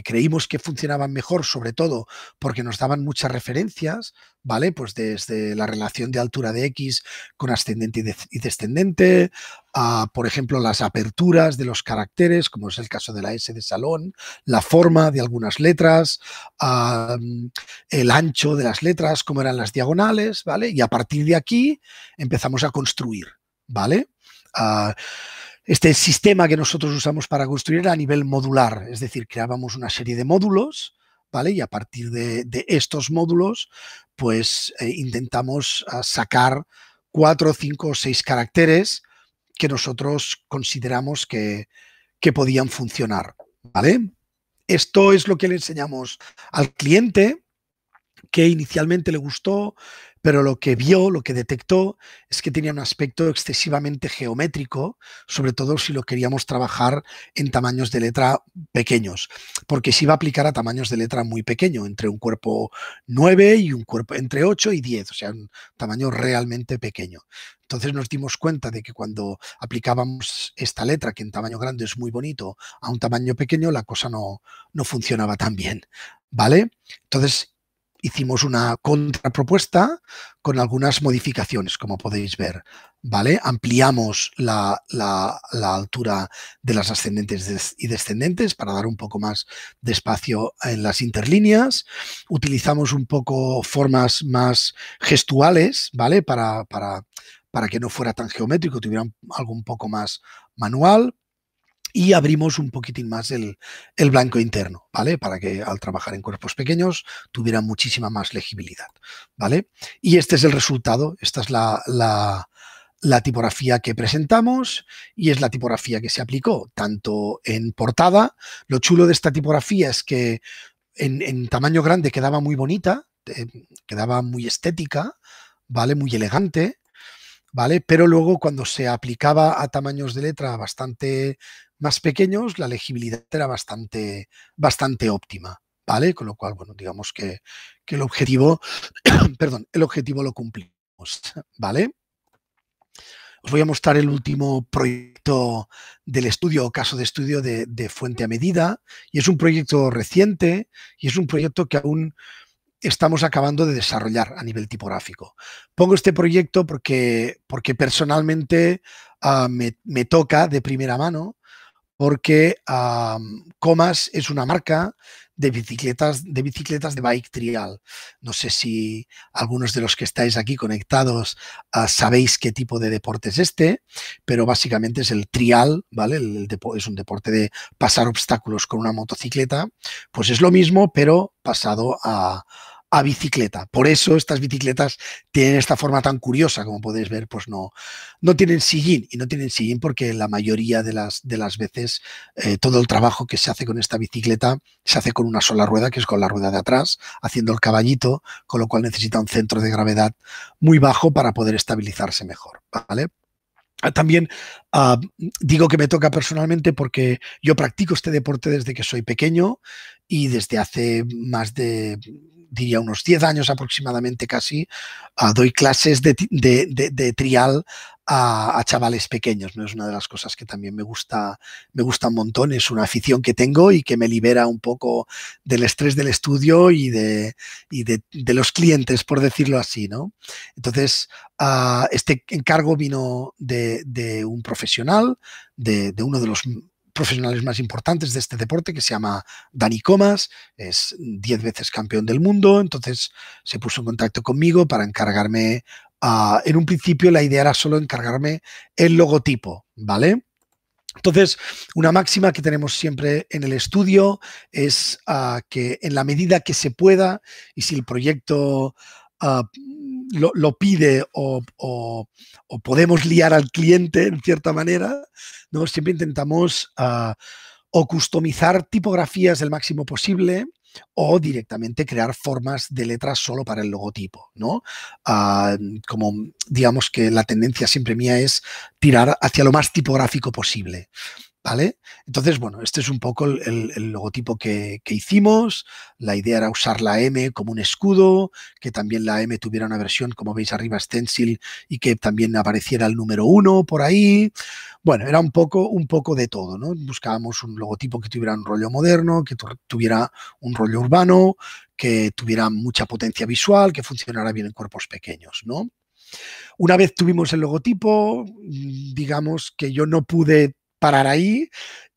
creímos que funcionaban mejor, sobre todo porque nos daban muchas referencias, ¿vale? Pues desde la relación de altura de X con ascendente y, descendente, a, por ejemplo, las aperturas de los caracteres, como es el caso de la S de salón, la forma de algunas letras, mm, el ancho de las letras, cómo eran las diagonales, ¿vale? Y a partir de aquí empezamos a construir, ¿vale? Ah, este sistema que nosotros usamos para construir era a nivel modular, es decir, creábamos una serie de módulos, ¿vale? Y a partir de, estos módulos, pues eh, intentamos ah, sacar cuatro, cinco o seis caracteres que nosotros consideramos que, que podían funcionar, ¿vale? Esto es lo que le enseñamos al cliente, que inicialmente le gustó, pero lo que vio, lo que detectó, es que tenía un aspecto excesivamente geométrico, sobre todo si lo queríamos trabajar en tamaños de letra pequeños, porque se iba a aplicar a tamaños de letra muy pequeño, entre un cuerpo 9 y un cuerpo entre 8 y 10, o sea, un tamaño realmente pequeño. Entonces nos dimos cuenta de que cuando aplicábamos esta letra, que en tamaño grande es muy bonito, a un tamaño pequeño, la cosa no, no funcionaba tan bien. ¿Vale? Entonces hicimos una contrapropuesta con algunas modificaciones, como podéis ver. ¿vale? Ampliamos la, altura de las ascendentes y descendentes para dar un poco más de espacio en las interlíneas. Utilizamos un poco formas más gestuales, ¿vale? Para, para, para que no fuera tan geométrico, tuviera algo un poco más manual y abrimos un poquitín más el, blanco interno, ¿vale? Para que al trabajar en cuerpos pequeños tuviera muchísima más legibilidad, ¿vale? Y este es el resultado, esta es la, tipografía que presentamos y es la tipografía que se aplicó tanto en portada. Lo chulo de esta tipografía es que en, tamaño grande quedaba muy bonita, eh, quedaba muy estética, ¿vale? Muy elegante. ¿vale? Pero luego cuando se aplicaba a tamaños de letra bastante más pequeños, la legibilidad era bastante, bastante óptima. ¿Vale? Con lo cual, bueno, digamos que, el objetivo, perdón, el objetivo lo cumplimos, ¿vale? Os voy a mostrar el último proyecto del estudio o caso de estudio de, Fuente a Medida. Y es un proyecto reciente y es un proyecto que aún estamos acabando de desarrollar a nivel tipográfico. Pongo este proyecto porque, porque personalmente ah, me, toca de primera mano porque Comas es una marca de bicicletas, de bicicletas de bike trial. No sé si algunos de los que estáis aquí conectados ah, sabéis qué tipo de deporte es este, pero básicamente es el trial, ¿vale? es un deporte de pasar obstáculos con una motocicleta. Pues es lo mismo, pero pasado a, a bicicleta. Por eso estas bicicletas tienen esta forma tan curiosa, como podéis ver, pues no, no tienen sillín. Y no tienen sillín porque la mayoría de las, de las veces eh, todo el trabajo que se hace con esta bicicleta se hace con una sola rueda, que es con la rueda de atrás, haciendo el caballito, con lo cual necesita un centro de gravedad muy bajo para poder estabilizarse mejor. ¿Vale? Ah, también ah, digo que me toca personalmente porque yo practico este deporte desde que soy pequeño y desde hace más de diría unos 10 años aproximadamente casi, ah, doy clases de, trial a, chavales pequeños. ¿no? Es una de las cosas que también me gusta, me gusta un montón. Es una afición que tengo y que me libera un poco del estrés del estudio y de, y de, los clientes, por decirlo así. ¿no? Entonces, ah, este encargo vino de, de un profesional, de, uno de los profesionales más importantes de este deporte que se llama Dani Comas, es 10 veces campeón del mundo, entonces se puso en contacto conmigo para encargarme, en un principio la idea era solo encargarme el logotipo, ¿vale? Entonces, una máxima que tenemos siempre en el estudio es que en la medida que se pueda y si el proyecto lo, pide o, podemos liar al cliente en cierta manera, ¿no? siempre intentamos ah, o customizar tipografías el máximo posible o directamente crear formas de letras solo para el logotipo, ¿no? Ah, como digamos que la tendencia siempre mía es tirar hacia lo más tipográfico posible, ¿vale? Entonces, bueno, este es un poco el, logotipo que, hicimos. La idea era usar la M como un escudo, que también la M tuviera una versión, como veis arriba, stencil y que también apareciera el número uno por ahí. Bueno, era un poco, un poco de todo, ¿no? Buscábamos un logotipo que tuviera un rollo moderno, que tuviera un rollo urbano, que tuviera mucha potencia visual, que funcionara bien en cuerpos pequeños, ¿no? Una vez tuvimos el logotipo, mm, digamos que yo no pude parar ahí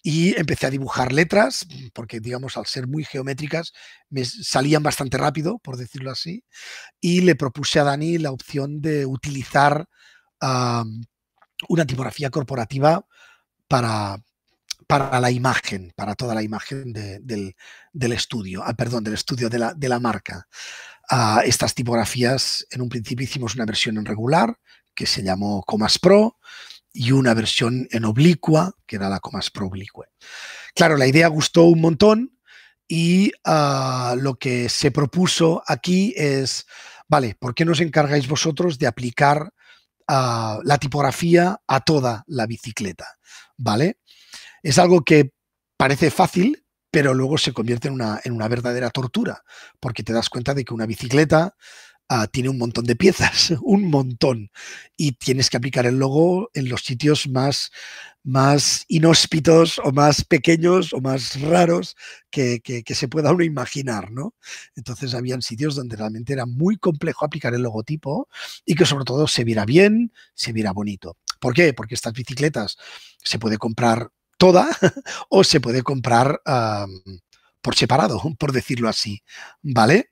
y empecé a dibujar letras, mm, porque digamos, al ser muy geométricas, me salían bastante rápido, por decirlo así, y le propuse a Dani la opción de utilizar una tipografía corporativa para, para la imagen, para toda la imagen del, estudio, ah, perdón, del estudio de la, marca. Ah, estas tipografías, en un principio hicimos una versión en regular que se llamó Comas Pro, y una versión en oblicua, que era la Comas Pro Oblicue. Claro, la idea gustó un montón y ah, lo que se propuso aquí es, vale, ¿por qué no os encargáis vosotros de aplicar ah, la tipografía a toda la bicicleta? ¿Vale? Es algo que parece fácil, pero luego se convierte en una, en una, verdadera tortura, porque te das cuenta de que una bicicleta Ah, tiene un montón de piezas, un montón. Y tienes que aplicar el logo en los sitios más, más inhóspitos o más pequeños o más raros que, se pueda uno imaginar, ¿no? Entonces habían sitios donde realmente era muy complejo aplicar el logotipo y que sobre todo se viera bien, se viera bonito. ¿Por qué? Porque estas bicicletas se puede comprar toda o se puede comprar por separado, por decirlo así, ¿vale?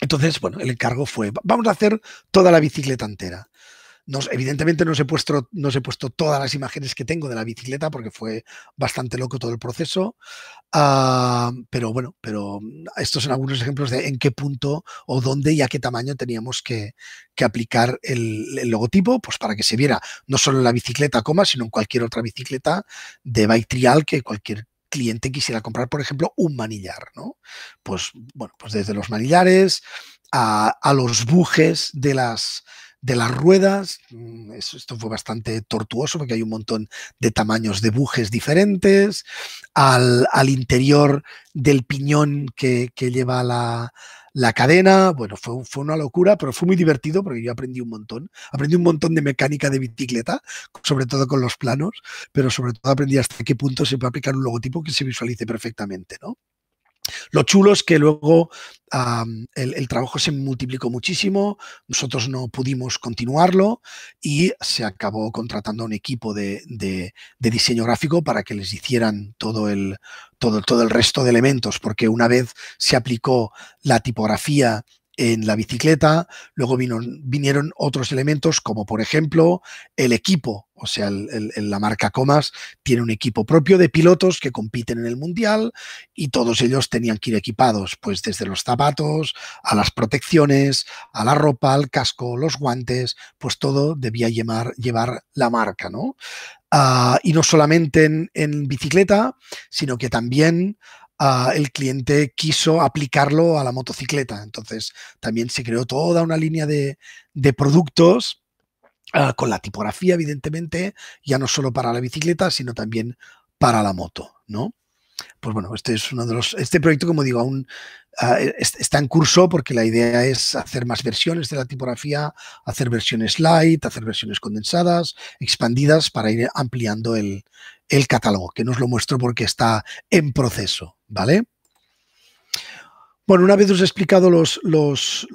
Entonces, bueno, el encargo fue, vamos a hacer toda la bicicleta entera. evidentemente no os, he puesto, puesto todas las imágenes que tengo de la bicicleta porque fue bastante loco todo el proceso. Ah, pero bueno, pero estos son algunos ejemplos de en qué punto o dónde y a qué tamaño teníamos que, aplicar el, logotipo, pues para que se viera no solo en la bicicleta coma, sino en cualquier otra bicicleta de bike trial que cualquier cliente quisiera comprar, por ejemplo, un manillar, ¿no? Pues, bueno, pues desde los manillares a, los bujes de las, de las ruedas. Mm, esto fue bastante tortuoso porque hay un montón de tamaños de bujes diferentes. Al, interior del piñón que, que lleva la, la cadena, bueno, fue, una locura, pero fue muy divertido porque yo aprendí un montón. Aprendí un montón de mecánica de bicicleta, sobre todo con los planos, pero sobre todo aprendí hasta qué punto se puede aplicar un logotipo que se visualice perfectamente, ¿no? Lo chulo es que luego el, trabajo se multiplicó muchísimo, nosotros no pudimos continuarlo y se acabó contratando un equipo de, diseño gráfico para que les hicieran todo todo, todo el resto de elementos, porque una vez se aplicó la tipografía en la bicicleta, luego vinieron otros elementos como por ejemplo el equipo, o sea, la marca Comas tiene un equipo propio de pilotos que compiten en el Mundial y todos ellos tenían que ir equipados, pues desde los zapatos, a las protecciones, a la ropa, al casco, los guantes, pues todo debía llevar, llevar la marca, ¿no? Ah, y no solamente en, en bicicleta, sino que también Ah, el cliente quiso aplicarlo a la motocicleta. Entonces, también se creó toda una línea de, productos ah, con la tipografía, evidentemente, ya no solo para la bicicleta, sino también para la moto, ¿no? Pues bueno, este es uno de los. Este proyecto, como digo, aún ah, e, está en curso porque la idea es hacer más versiones de la tipografía, hacer versiones light, hacer versiones condensadas, expandidas para ir ampliando el, el catálogo, que no os lo muestro porque está en proceso. ¿vale? Bueno, una vez os he explicado los, los,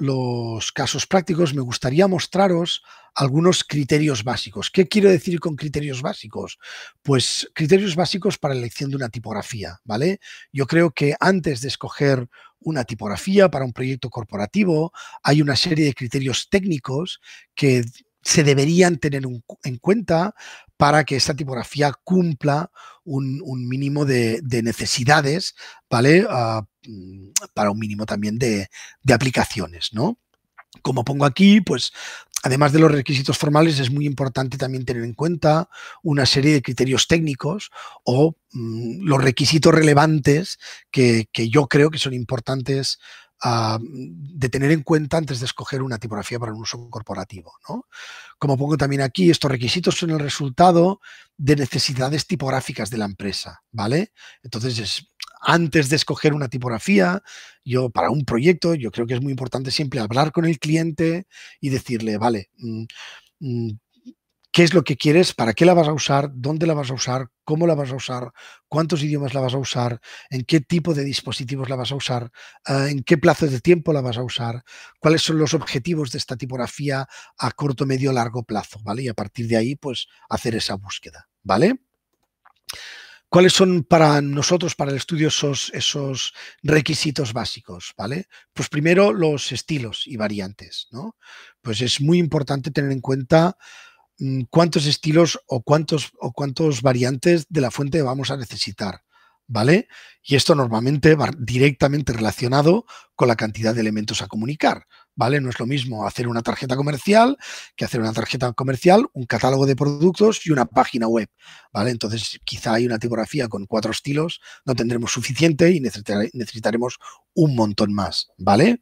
casos prácticos, me gustaría mostraros algunos criterios básicos. ¿Qué quiero decir con criterios básicos? Pues criterios básicos para la elección de una tipografía, ¿vale? Yo creo que antes de escoger una tipografía para un proyecto corporativo, hay una serie de criterios técnicos que se deberían tener en cuenta para que esta tipografía cumpla un, mínimo de, necesidades, ¿vale? Ah, mm, para un mínimo también de, aplicaciones, ¿no? Como pongo aquí, pues además de los requisitos formales, es muy importante también tener en cuenta una serie de criterios técnicos o mm, los requisitos relevantes que, yo creo que son importantes Ah, de tener en cuenta antes de escoger una tipografía para un uso corporativo. ¿no? Como pongo también aquí, estos requisitos son el resultado de necesidades tipográficas de la empresa, ¿vale? Entonces antes de escoger una tipografía, yo para un proyecto, yo creo que es muy importante siempre hablar con el cliente y decirle, vale, mm, mm, qué es lo que quieres, para qué la vas a usar, dónde la vas a usar, cómo la vas a usar, cuántos idiomas la vas a usar, en qué tipo de dispositivos la vas a usar, ah, en qué plazo de tiempo la vas a usar, cuáles son los objetivos de esta tipografía a corto, medio, largo plazo, ¿vale? Y a partir de ahí, pues, hacer esa búsqueda, ¿vale? ¿Cuáles son para nosotros, para el estudio, esos, esos, requisitos básicos? ¿vale? Pues primero los estilos y variantes. ¿no? Pues es muy importante tener en cuenta Mm, cuántos estilos o cuántos, o cuántos variantes de la fuente vamos a necesitar. ¿Vale? Y esto normalmente va directamente relacionado con la cantidad de elementos a comunicar. ¿Vale? No es lo mismo hacer una tarjeta comercial que hacer una tarjeta comercial, un catálogo de productos y una página web, ¿vale? Entonces, quizá hay una tipografía con cuatro estilos, no tendremos suficiente y necesitaremos un montón más, ¿vale?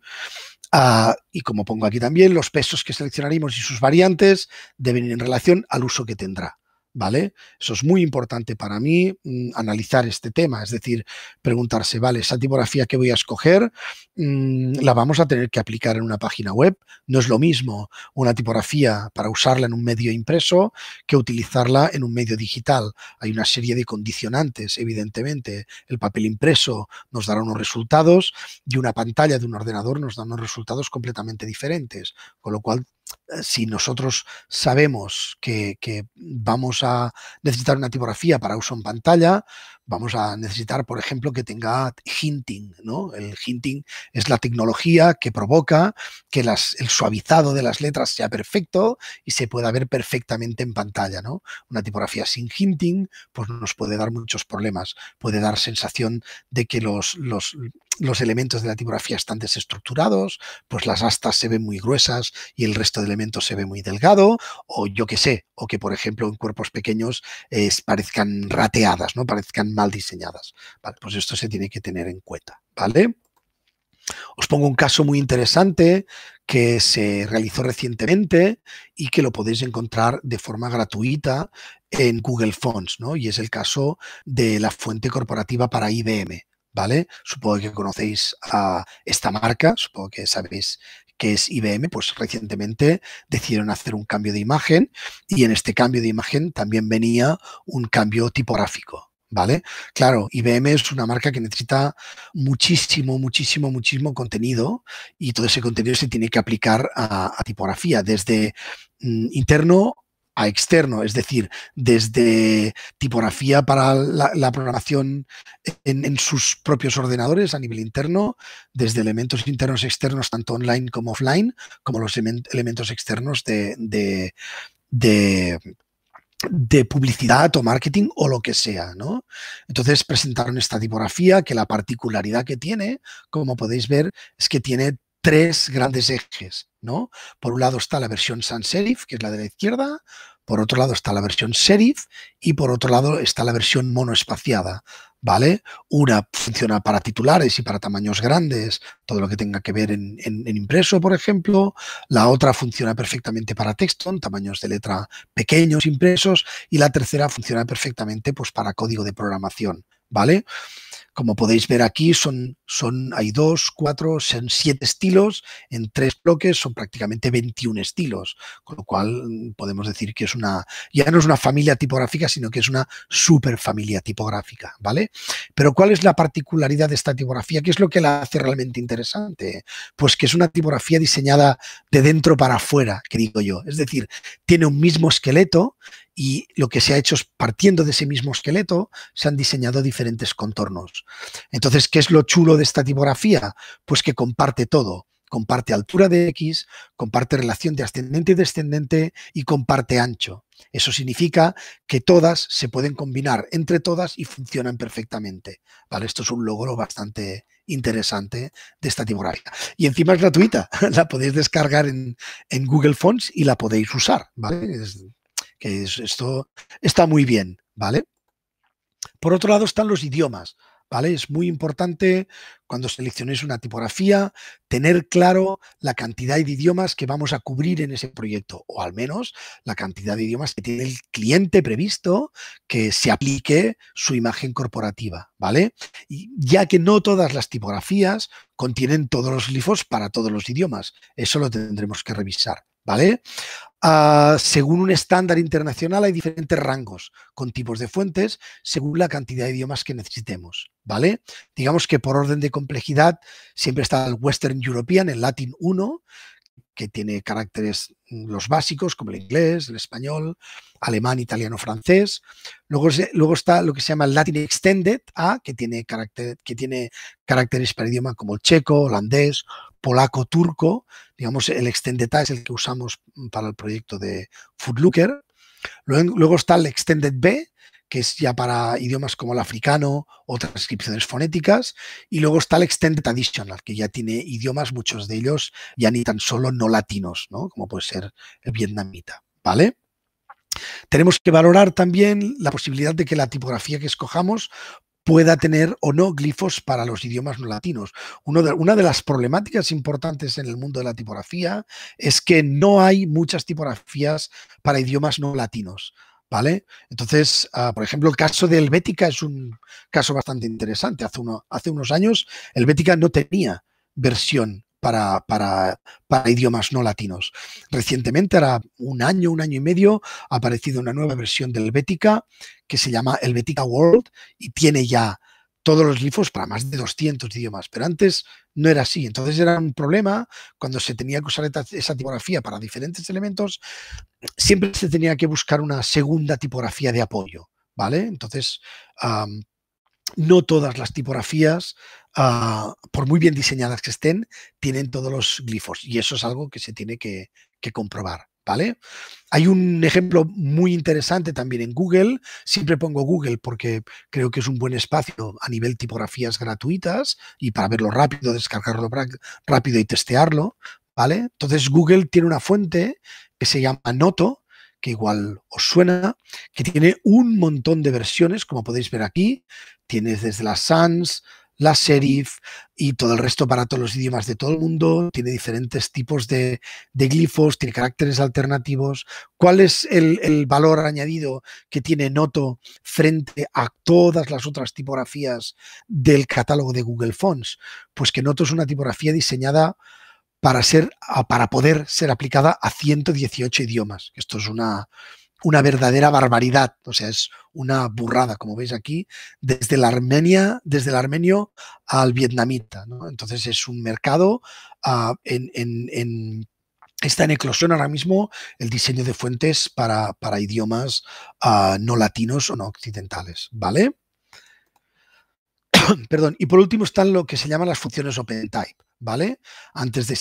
Ah, y como pongo aquí también, los pesos que seleccionaremos y sus variantes deben ir en relación al uso que tendrá. ¿vale? Eso es muy importante para mí, mm, analizar este tema, es decir, preguntarse, ¿vale? Esa tipografía que voy a escoger mm, la vamos a tener que aplicar en una página web. No es lo mismo una tipografía para usarla en un medio impreso que utilizarla en un medio digital. Hay una serie de condicionantes, evidentemente. El papel impreso nos dará unos resultados y una pantalla de un ordenador nos da unos resultados completamente diferentes, con lo cual eh, si nosotros sabemos que, vamos a necesitar una tipografía para uso en pantalla, vamos a necesitar, por ejemplo, que tenga hinting, ¿no? El hinting es la tecnología que provoca que el suavizado de las letras sea perfecto y se pueda ver perfectamente en pantalla, ¿no? Una tipografía sin hinting, pues nos puede dar muchos problemas, puede dar sensación de que los, los, elementos de la tipografía están desestructurados, pues las astas se ven muy gruesas y el resto de elementos se ve muy delgado, o yo qué sé, o que, por ejemplo, en cuerpos pequeños parezcan rateadas, ¿no? Parezcan mal diseñadas. pues esto se tiene que tener en cuenta, ¿vale? Os pongo un caso muy interesante que se realizó recientemente y que lo podéis encontrar de forma gratuita en Google Fonts, ¿no? Y es el caso de la fuente corporativa para IBM, ¿vale? Supongo que conocéis a esta marca, supongo que sabéis que es IBM, pues recientemente decidieron hacer un cambio de imagen y en este cambio de imagen también venía un cambio tipográfico, ¿vale? Claro, IBM es una marca que necesita muchísimo, muchísimo, muchísimo contenido y todo ese contenido se tiene que aplicar a, tipografía, desde mm, interno a externo, es decir, desde tipografía para la, programación en, sus propios ordenadores a nivel interno, desde elementos internos externos, tanto online como offline, como los elementos externos de de publicidad o marketing o lo que sea, ¿no? Entonces presentaron esta tipografía que la particularidad que tiene, como podéis ver, es que tiene tres grandes ejes, ¿no? Por un lado está la versión sans serif, que es la de la izquierda, por otro lado está la versión serif y por otro lado está la versión monoespaciada, ¿vale? Una funciona para titulares y para tamaños grandes, todo lo que tenga que ver en, impreso, por ejemplo. La otra funciona perfectamente para texto, en tamaños de letra pequeños impresos. Y la tercera funciona perfectamente pues, para código de programación, ¿vale? Como podéis ver aquí, son, hay dos, cuatro, siete estilos, en tres bloques son prácticamente 21 estilos, con lo cual mm, podemos decir que es una, ya no es una familia tipográfica, sino que es una superfamilia tipográfica, ¿vale? Pero ¿cuál es la particularidad de esta tipografía? ¿Qué es lo que la hace realmente interesante? Pues que es una tipografía diseñada de dentro para afuera, que digo yo. Es decir, tiene un mismo esqueleto y lo que se ha hecho es partiendo de ese mismo esqueleto se han diseñado diferentes contornos. Entonces, ¿qué es lo chulo de esta tipografía? Pues que comparte todo. Comparte altura de X, comparte relación de ascendente y descendente y comparte ancho. Eso significa que todas se pueden combinar entre todas y funcionan perfectamente. ¿Vale? Esto es un logro bastante interesante de esta tipografía. Y encima es gratuita, la podéis descargar en, Google Fonts y la podéis usar. ¿vale? que esto está muy bien, ¿vale? Por otro lado están los idiomas, ¿vale? Es muy importante cuando seleccionéis una tipografía tener claro la cantidad de idiomas que vamos a cubrir en ese proyecto, o al menos la cantidad de idiomas que tiene el cliente previsto que se aplique su imagen corporativa, ¿vale? Y ya que no todas las tipografías contienen todos los glifos para todos los idiomas, eso lo tendremos que revisar, ¿vale? Ah, según un estándar internacional hay diferentes rangos con tipos de fuentes según la cantidad de idiomas que necesitemos, ¿vale? Digamos que por orden de complejidad siempre está el Western European, el Latin 1, que tiene caracteres mm, los básicos como el inglés, el español, alemán, italiano, francés. Luego, está lo que se llama el Latin Extended A, que tiene, carácter, que tiene caracteres para idioma como el checo, holandés, polaco-turco, digamos el Extended es el que usamos para el proyecto de Foodlooker. Luego, está el Extended B, que es ya para idiomas como el africano o transcripciones fonéticas. Y luego está el Extended Additional, que ya tiene idiomas, muchos de ellos ya ni tan solo no latinos, ¿no? como puede ser el vietnamita. ¿Vale? Tenemos que valorar también la posibilidad de que la tipografía que escojamos pueda tener o no glifos para los idiomas no latinos. una de las problemáticas importantes en el mundo de la tipografía es que no hay muchas tipografías para idiomas no latinos. ¿Vale? Entonces, ah, por ejemplo, el caso de Helvética es un caso bastante interesante. Hace, hace unos años, Helvética no tenía versión para, para, idiomas no latinos. Recientemente, ahora un año, un año y medio, ha aparecido una nueva versión del Helvética que se llama Helvética World y tiene ya todos los glifos para más de 200 idiomas, pero antes no era así. Entonces era un problema cuando se tenía que usar esa tipografía para diferentes elementos, siempre se tenía que buscar una segunda tipografía de apoyo, ¿vale? Entonces, no todas las tipografías, ah, por muy bien diseñadas que estén, tienen todos los glifos y eso es algo que se tiene que, que comprobar. ¿Vale? Hay un ejemplo muy interesante también en Google. Siempre pongo Google porque creo que es un buen espacio a nivel tipografías gratuitas y para verlo rápido, descargarlo rápido y testearlo. ¿Vale? Entonces Google tiene una fuente que se llama Noto, que igual os suena, que tiene un montón de versiones, como podéis ver aquí. Tienes desde la Sans, la Serif y todo el resto para todos los idiomas de todo el mundo. Tiene diferentes tipos de, glifos, tiene caracteres alternativos. ¿Cuál es el, valor añadido que tiene Noto frente a todas las otras tipografías del catálogo de Google Fonts? Pues que Noto es una tipografía diseñada para, ser, para poder ser aplicada a 118 idiomas. Esto es una, una verdadera barbaridad, o sea, es una burrada, como veis aquí, desde la Armenia, desde el armenio al vietnamita. Entonces es un mercado ah, está en eclosión ahora mismo el diseño de fuentes para, idiomas ah, no latinos o no occidentales, ¿vale? Perdón, y por último están lo que se llaman las funciones OpenType. ¿vale? Antes de,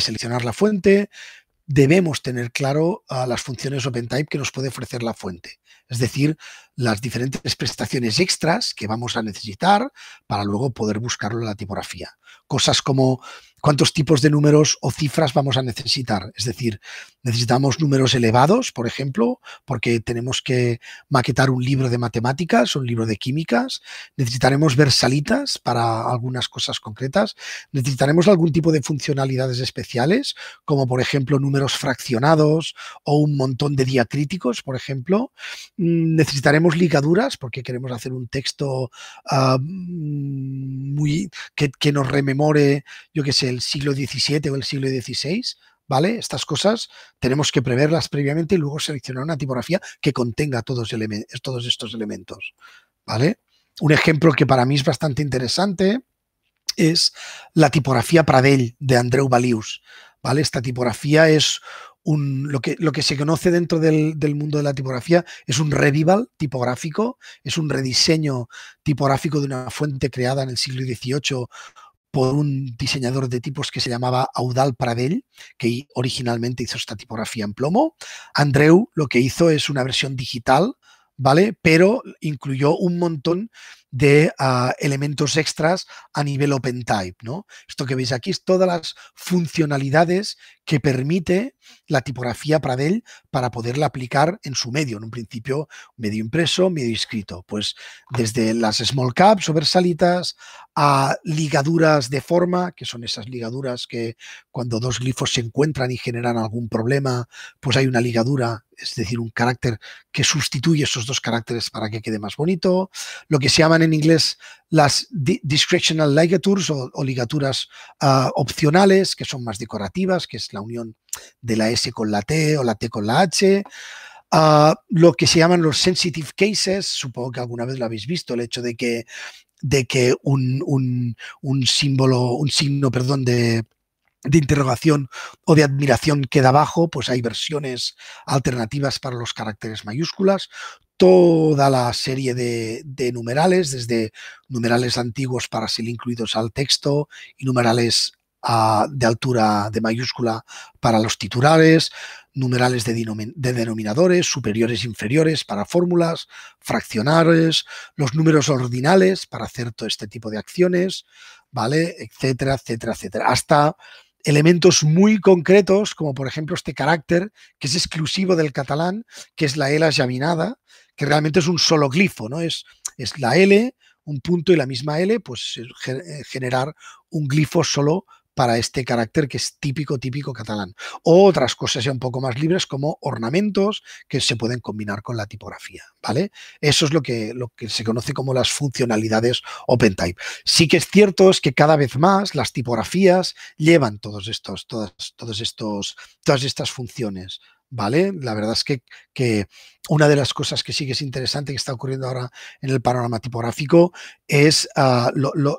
seleccionar la fuente, debemos tener claro ah, las funciones OpenType que nos puede ofrecer la fuente, es decir, las diferentes prestaciones extras que vamos a necesitar para luego poder buscarlo en la tipografía. Cosas como cuántos tipos de números o cifras vamos a necesitar. Es decir, necesitamos números elevados, por ejemplo, porque tenemos que maquetar un libro de matemáticas, o un libro de químicas. Necesitaremos versalitas para algunas cosas concretas. Necesitaremos algún tipo de funcionalidades especiales, como por ejemplo números fraccionados o un montón de diacríticos, por ejemplo. Mm, necesitaremos ligaduras porque queremos hacer un texto ah, mm, muy que nos rememore, yo qué sé, el siglo XVII o el siglo XVI, ¿vale? Estas cosas tenemos que preverlas previamente y luego seleccionar una tipografía que contenga todos, todos estos elementos, ¿vale? Un ejemplo que para mí es bastante interesante es la tipografía Pradell de Andreu Valius, ¿vale? Esta tipografía es un, lo, que, lo que se conoce dentro del, del, mundo de la tipografía es un revival tipográfico, es un rediseño tipográfico de una fuente creada en el siglo XVIII por un diseñador de tipos que se llamaba Audal Pradell, que originalmente hizo esta tipografía en plomo. Andreu lo que hizo es una versión digital, ¿vale? Pero incluyó un montón de ah, elementos extras a nivel OpenType. ¿no? Esto que veis aquí es todas las funcionalidades que permite la tipografía Pradel para poderla aplicar en su medio, en un principio medio impreso, medio escrito. Pues desde las small caps, versalitas a ligaduras de forma, que son esas ligaduras que cuando dos glifos se encuentran y generan algún problema, pues hay una ligadura, es decir, un carácter que sustituye esos dos caracteres para que quede más bonito. Lo que se llama en inglés las discretional ligatures o, ligaturas ah, opcionales, que son más decorativas, que es la unión de la S con la T o la T con la H. Ah, lo que se llaman los sensitive cases, supongo que alguna vez lo habéis visto, el hecho de que, de que un símbolo, un signo, perdón, de, de interrogación o de admiración queda abajo, pues hay versiones alternativas para los caracteres mayúsculas, toda la serie de, de, numerales, desde numerales antiguos para ser incluidos al texto y numerales ah, de altura de mayúscula para los titulares, numerales de, denominadores, superiores, e inferiores para fórmulas, fraccionares, los números ordinales para hacer todo este tipo de acciones, ¿vale? Etcétera, etcétera, etcétera. Hasta elementos muy concretos, como por ejemplo este carácter que es exclusivo del catalán, que es la L llaminada, que realmente es un solo glifo, ¿no? Es, es la L, un punto y la misma L, pues eh, eh, generar un glifo solo para este carácter que es típico, típico catalán. O otras cosas ya un poco más libres como ornamentos que se pueden combinar con la tipografía, ¿vale? Eso es lo que, lo que se conoce como las funcionalidades OpenType. Sí que es cierto es que cada vez más las tipografías llevan todos estos, todas, todos estos, todas estas funciones, ¿vale? La verdad es que, que una de las cosas que sí que es interesante que está ocurriendo ahora en el panorama tipográfico es ah,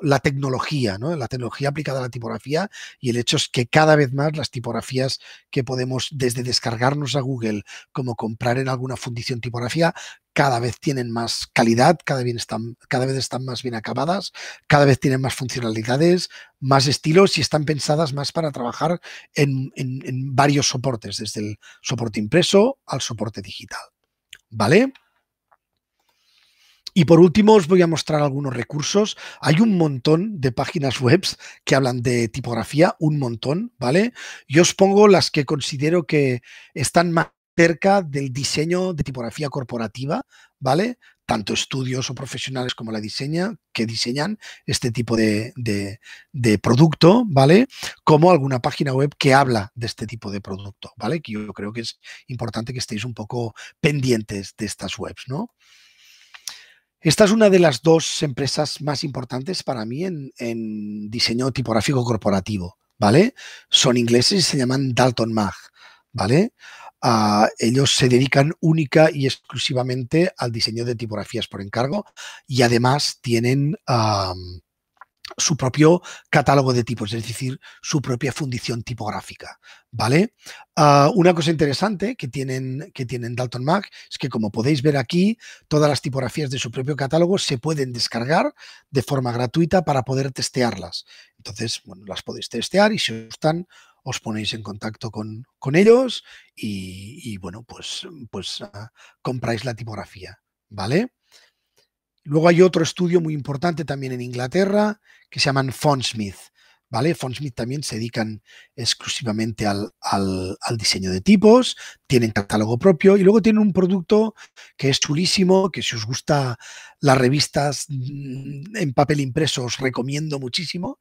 la tecnología, la tecnología aplicada a la tipografía y el hecho es que cada vez más las tipografías que podemos desde descargarnos a Google como comprar en alguna fundición tipografía cada vez tienen más calidad, cada vez, están, más bien acabadas, cada vez tienen más funcionalidades, más estilos y están pensadas más para trabajar en varios soportes, desde el soporte impreso al soporte digital. ¿vale? Y por último os voy a mostrar algunos recursos. Hay un montón de páginas web que hablan de tipografía, un montón, ¿vale? Yo os pongo las que considero que están más cerca del diseño de tipografía corporativa, ¿vale? tanto estudios o profesionales como la diseña, que diseñan este tipo de, producto, ¿vale? Como alguna página web que habla de este tipo de producto, ¿vale? Que yo creo que es importante que estéis un poco pendientes de estas webs, ¿no? Esta es una de las dos empresas más importantes para mí en, en diseño tipográfico corporativo, ¿vale? Son ingleses y se llaman Dalton Mag, ¿vale? ellos se dedican única y exclusivamente al diseño de tipografías por encargo y además tienen su propio catálogo de tipos, es decir, su propia fundición tipográfica, ¿vale? Ah, una cosa interesante que tienen, que tienen Dalton Mac es que, como podéis ver aquí, todas las tipografías de su propio catálogo se pueden descargar de forma gratuita para poder testearlas. Entonces, bueno, las podéis testear y si os gustan, os ponéis en contacto con, ellos y, bueno, pues, pues ah, compráis la tipografía, ¿vale? Luego hay otro estudio muy importante también en Inglaterra que se llaman Fontsmith. ¿vale? Fontsmith también se dedican exclusivamente al, diseño de tipos, tienen catálogo propio y luego tienen un producto que es chulísimo, que si os gusta las revistas mm, en papel impreso os recomiendo muchísimo,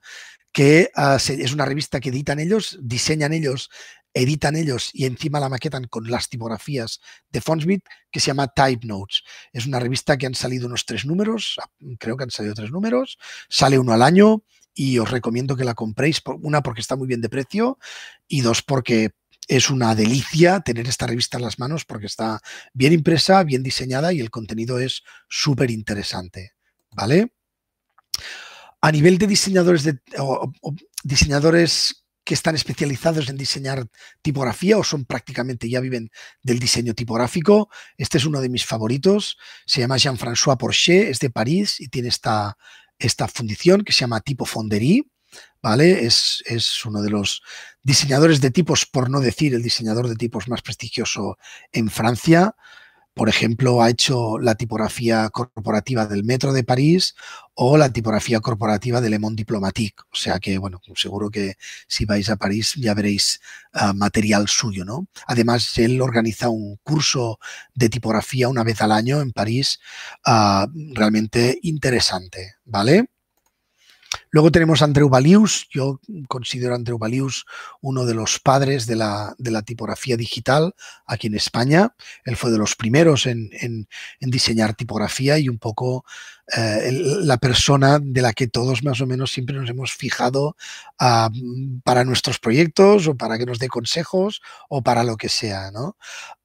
que ah, es una revista que editan ellos, diseñan ellos, editan ellos y encima la maquetan con las tipografías de Fontsmith que se llama Type Notes. Es una revista que han salido unos tres números, creo que han salido tres números, sale uno al año, y os recomiendo que la compréis, una porque está muy bien de precio y dos porque es una delicia tener esta revista en las manos porque está bien impresa, bien diseñada y el contenido es súper interesante. ¿Vale? A nivel de diseñadores de diseñadores que están especializados en diseñar tipografía o son prácticamente ya viven del diseño tipográfico. Este es uno de mis favoritos. Se llama Jean-François Porcher, es de París y tiene esta, esta fundición que se llama Tipo Fonderie, ¿vale? Es, es, uno de los diseñadores de tipos, por no decir el diseñador de tipos más prestigioso en Francia. Por ejemplo, ha hecho la tipografía corporativa del Metro de París o la tipografía corporativa de Le Monde Diplomatique. O sea que, bueno, seguro que si vais a París ya veréis ah, material suyo, ¿no? Además, él organiza un curso de tipografía una vez al año en París ah, realmente interesante, ¿vale? Luego tenemos a Andreu Balius. Yo considero a Andreu Balius uno de los padres de la, tipografía digital aquí en España. Él fue de los primeros en diseñar tipografía y un poco eh, la persona de la que todos más o menos siempre nos hemos fijado ah, para nuestros proyectos o para que nos dé consejos o para lo que sea.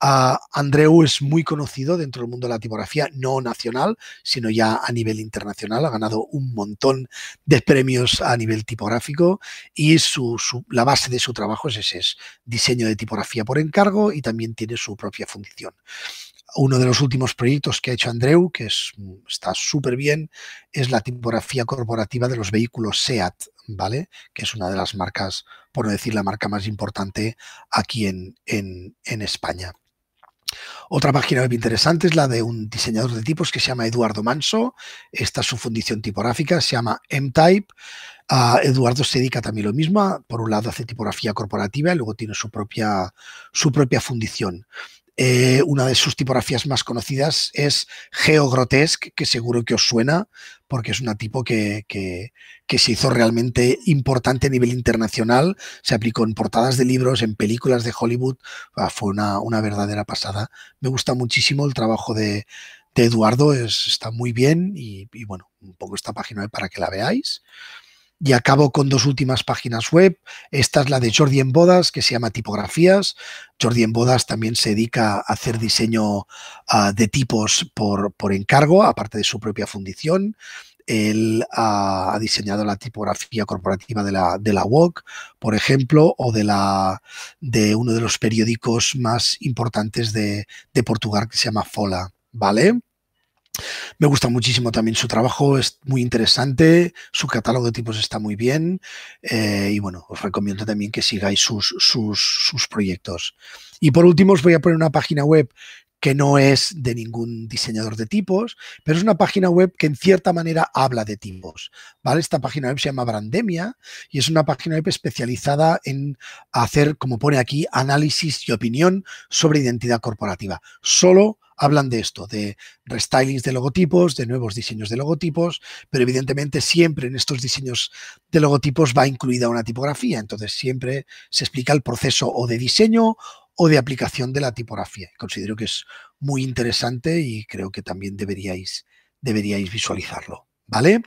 Ah, Andreu es muy conocido dentro del mundo de la tipografía, no nacional, sino ya a nivel internacional. Ha ganado un montón de premios a nivel tipográfico y la base de su trabajo es ese, es diseño de tipografía por encargo y también tiene su propia fundición uno de los últimos proyectos que ha hecho Andreu, que está súper bien, es la tipografía corporativa de los vehículos SEAT, ¿vale? Que es una de las marcas, por no decir la marca más importante aquí en, España. Otra página web interesante es la de un diseñador de tipos que se llama Eduardo Manso. Esta es su fundición tipográfica, se llama M-Type. Eduardo se dedica también lo mismo. Por un lado hace tipografía corporativa y luego tiene su propia, su propia fundición. Eh, una de sus tipografías más conocidas es Grotesque, que seguro que os suena, porque es una tipo que, se hizo realmente importante a nivel internacional, se aplicó en portadas de libros, en películas de Hollywood, ah, fue una, verdadera pasada. Me gusta muchísimo el trabajo de, Eduardo, está muy bien y, y, bueno, un poco esta página para que la veáis. Y acabo con dos últimas páginas web. Esta es la de Jordi en Bodas, que se llama Tipografías. Jordi en Bodas también se dedica a hacer diseño ah, de tipos por, encargo, aparte de su propia fundición. Él ha, diseñado la tipografía corporativa de la, de la por ejemplo, o de, la, de uno de los periódicos más importantes de, de Portugal que se llama Fola. ¿Vale? Me gusta muchísimo también su trabajo, es muy interesante, su catálogo de tipos está muy bien eh, y bueno, os recomiendo también que sigáis sus, sus, proyectos. Y por último os voy a poner una página web que no es de ningún diseñador de tipos, pero es una página web que en cierta manera habla de tipos. ¿vale? Esta página web se llama Brandemia y es una página web especializada en hacer, como pone aquí, análisis y opinión sobre identidad corporativa. Solo hablan de esto, de restylings de logotipos, de nuevos diseños de logotipos, pero evidentemente siempre en estos diseños de logotipos va incluida una tipografía, entonces siempre se explica el proceso o de diseño o de aplicación de la tipografía. Considero que es muy interesante y creo que también deberíais, deberíais visualizarlo, ¿vale?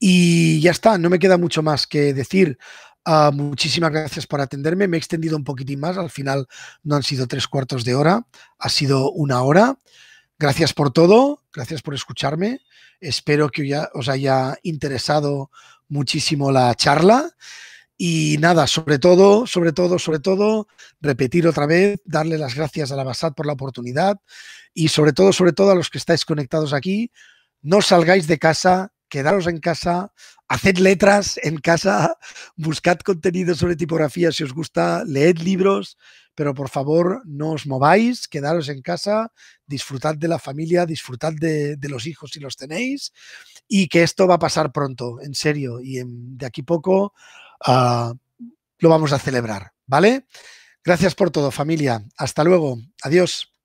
Y ya está, no me queda mucho más que decir. Ah, muchísimas gracias por atenderme. Me he extendido un poquitín más. Al final no han sido tres cuartos de hora, ha sido una hora. Gracias por todo, gracias por escucharme. Espero que os haya interesado muchísimo la charla. Y nada, sobre todo, sobre todo, sobre todo, repetir otra vez, darle las gracias a la Basad por la oportunidad y sobre todo, sobre todo a los que estáis conectados aquí, no salgáis de casa quedaros en casa, haced letras en casa, buscad contenido sobre tipografía si os gusta, leed libros, pero por favor no os mováis, quedaros en casa, disfrutad de la familia, disfrutad de, los hijos si los tenéis y que esto va a pasar pronto, en serio, y de aquí poco ah, lo vamos a celebrar, ¿vale? Gracias por todo, familia. Hasta luego. Adiós.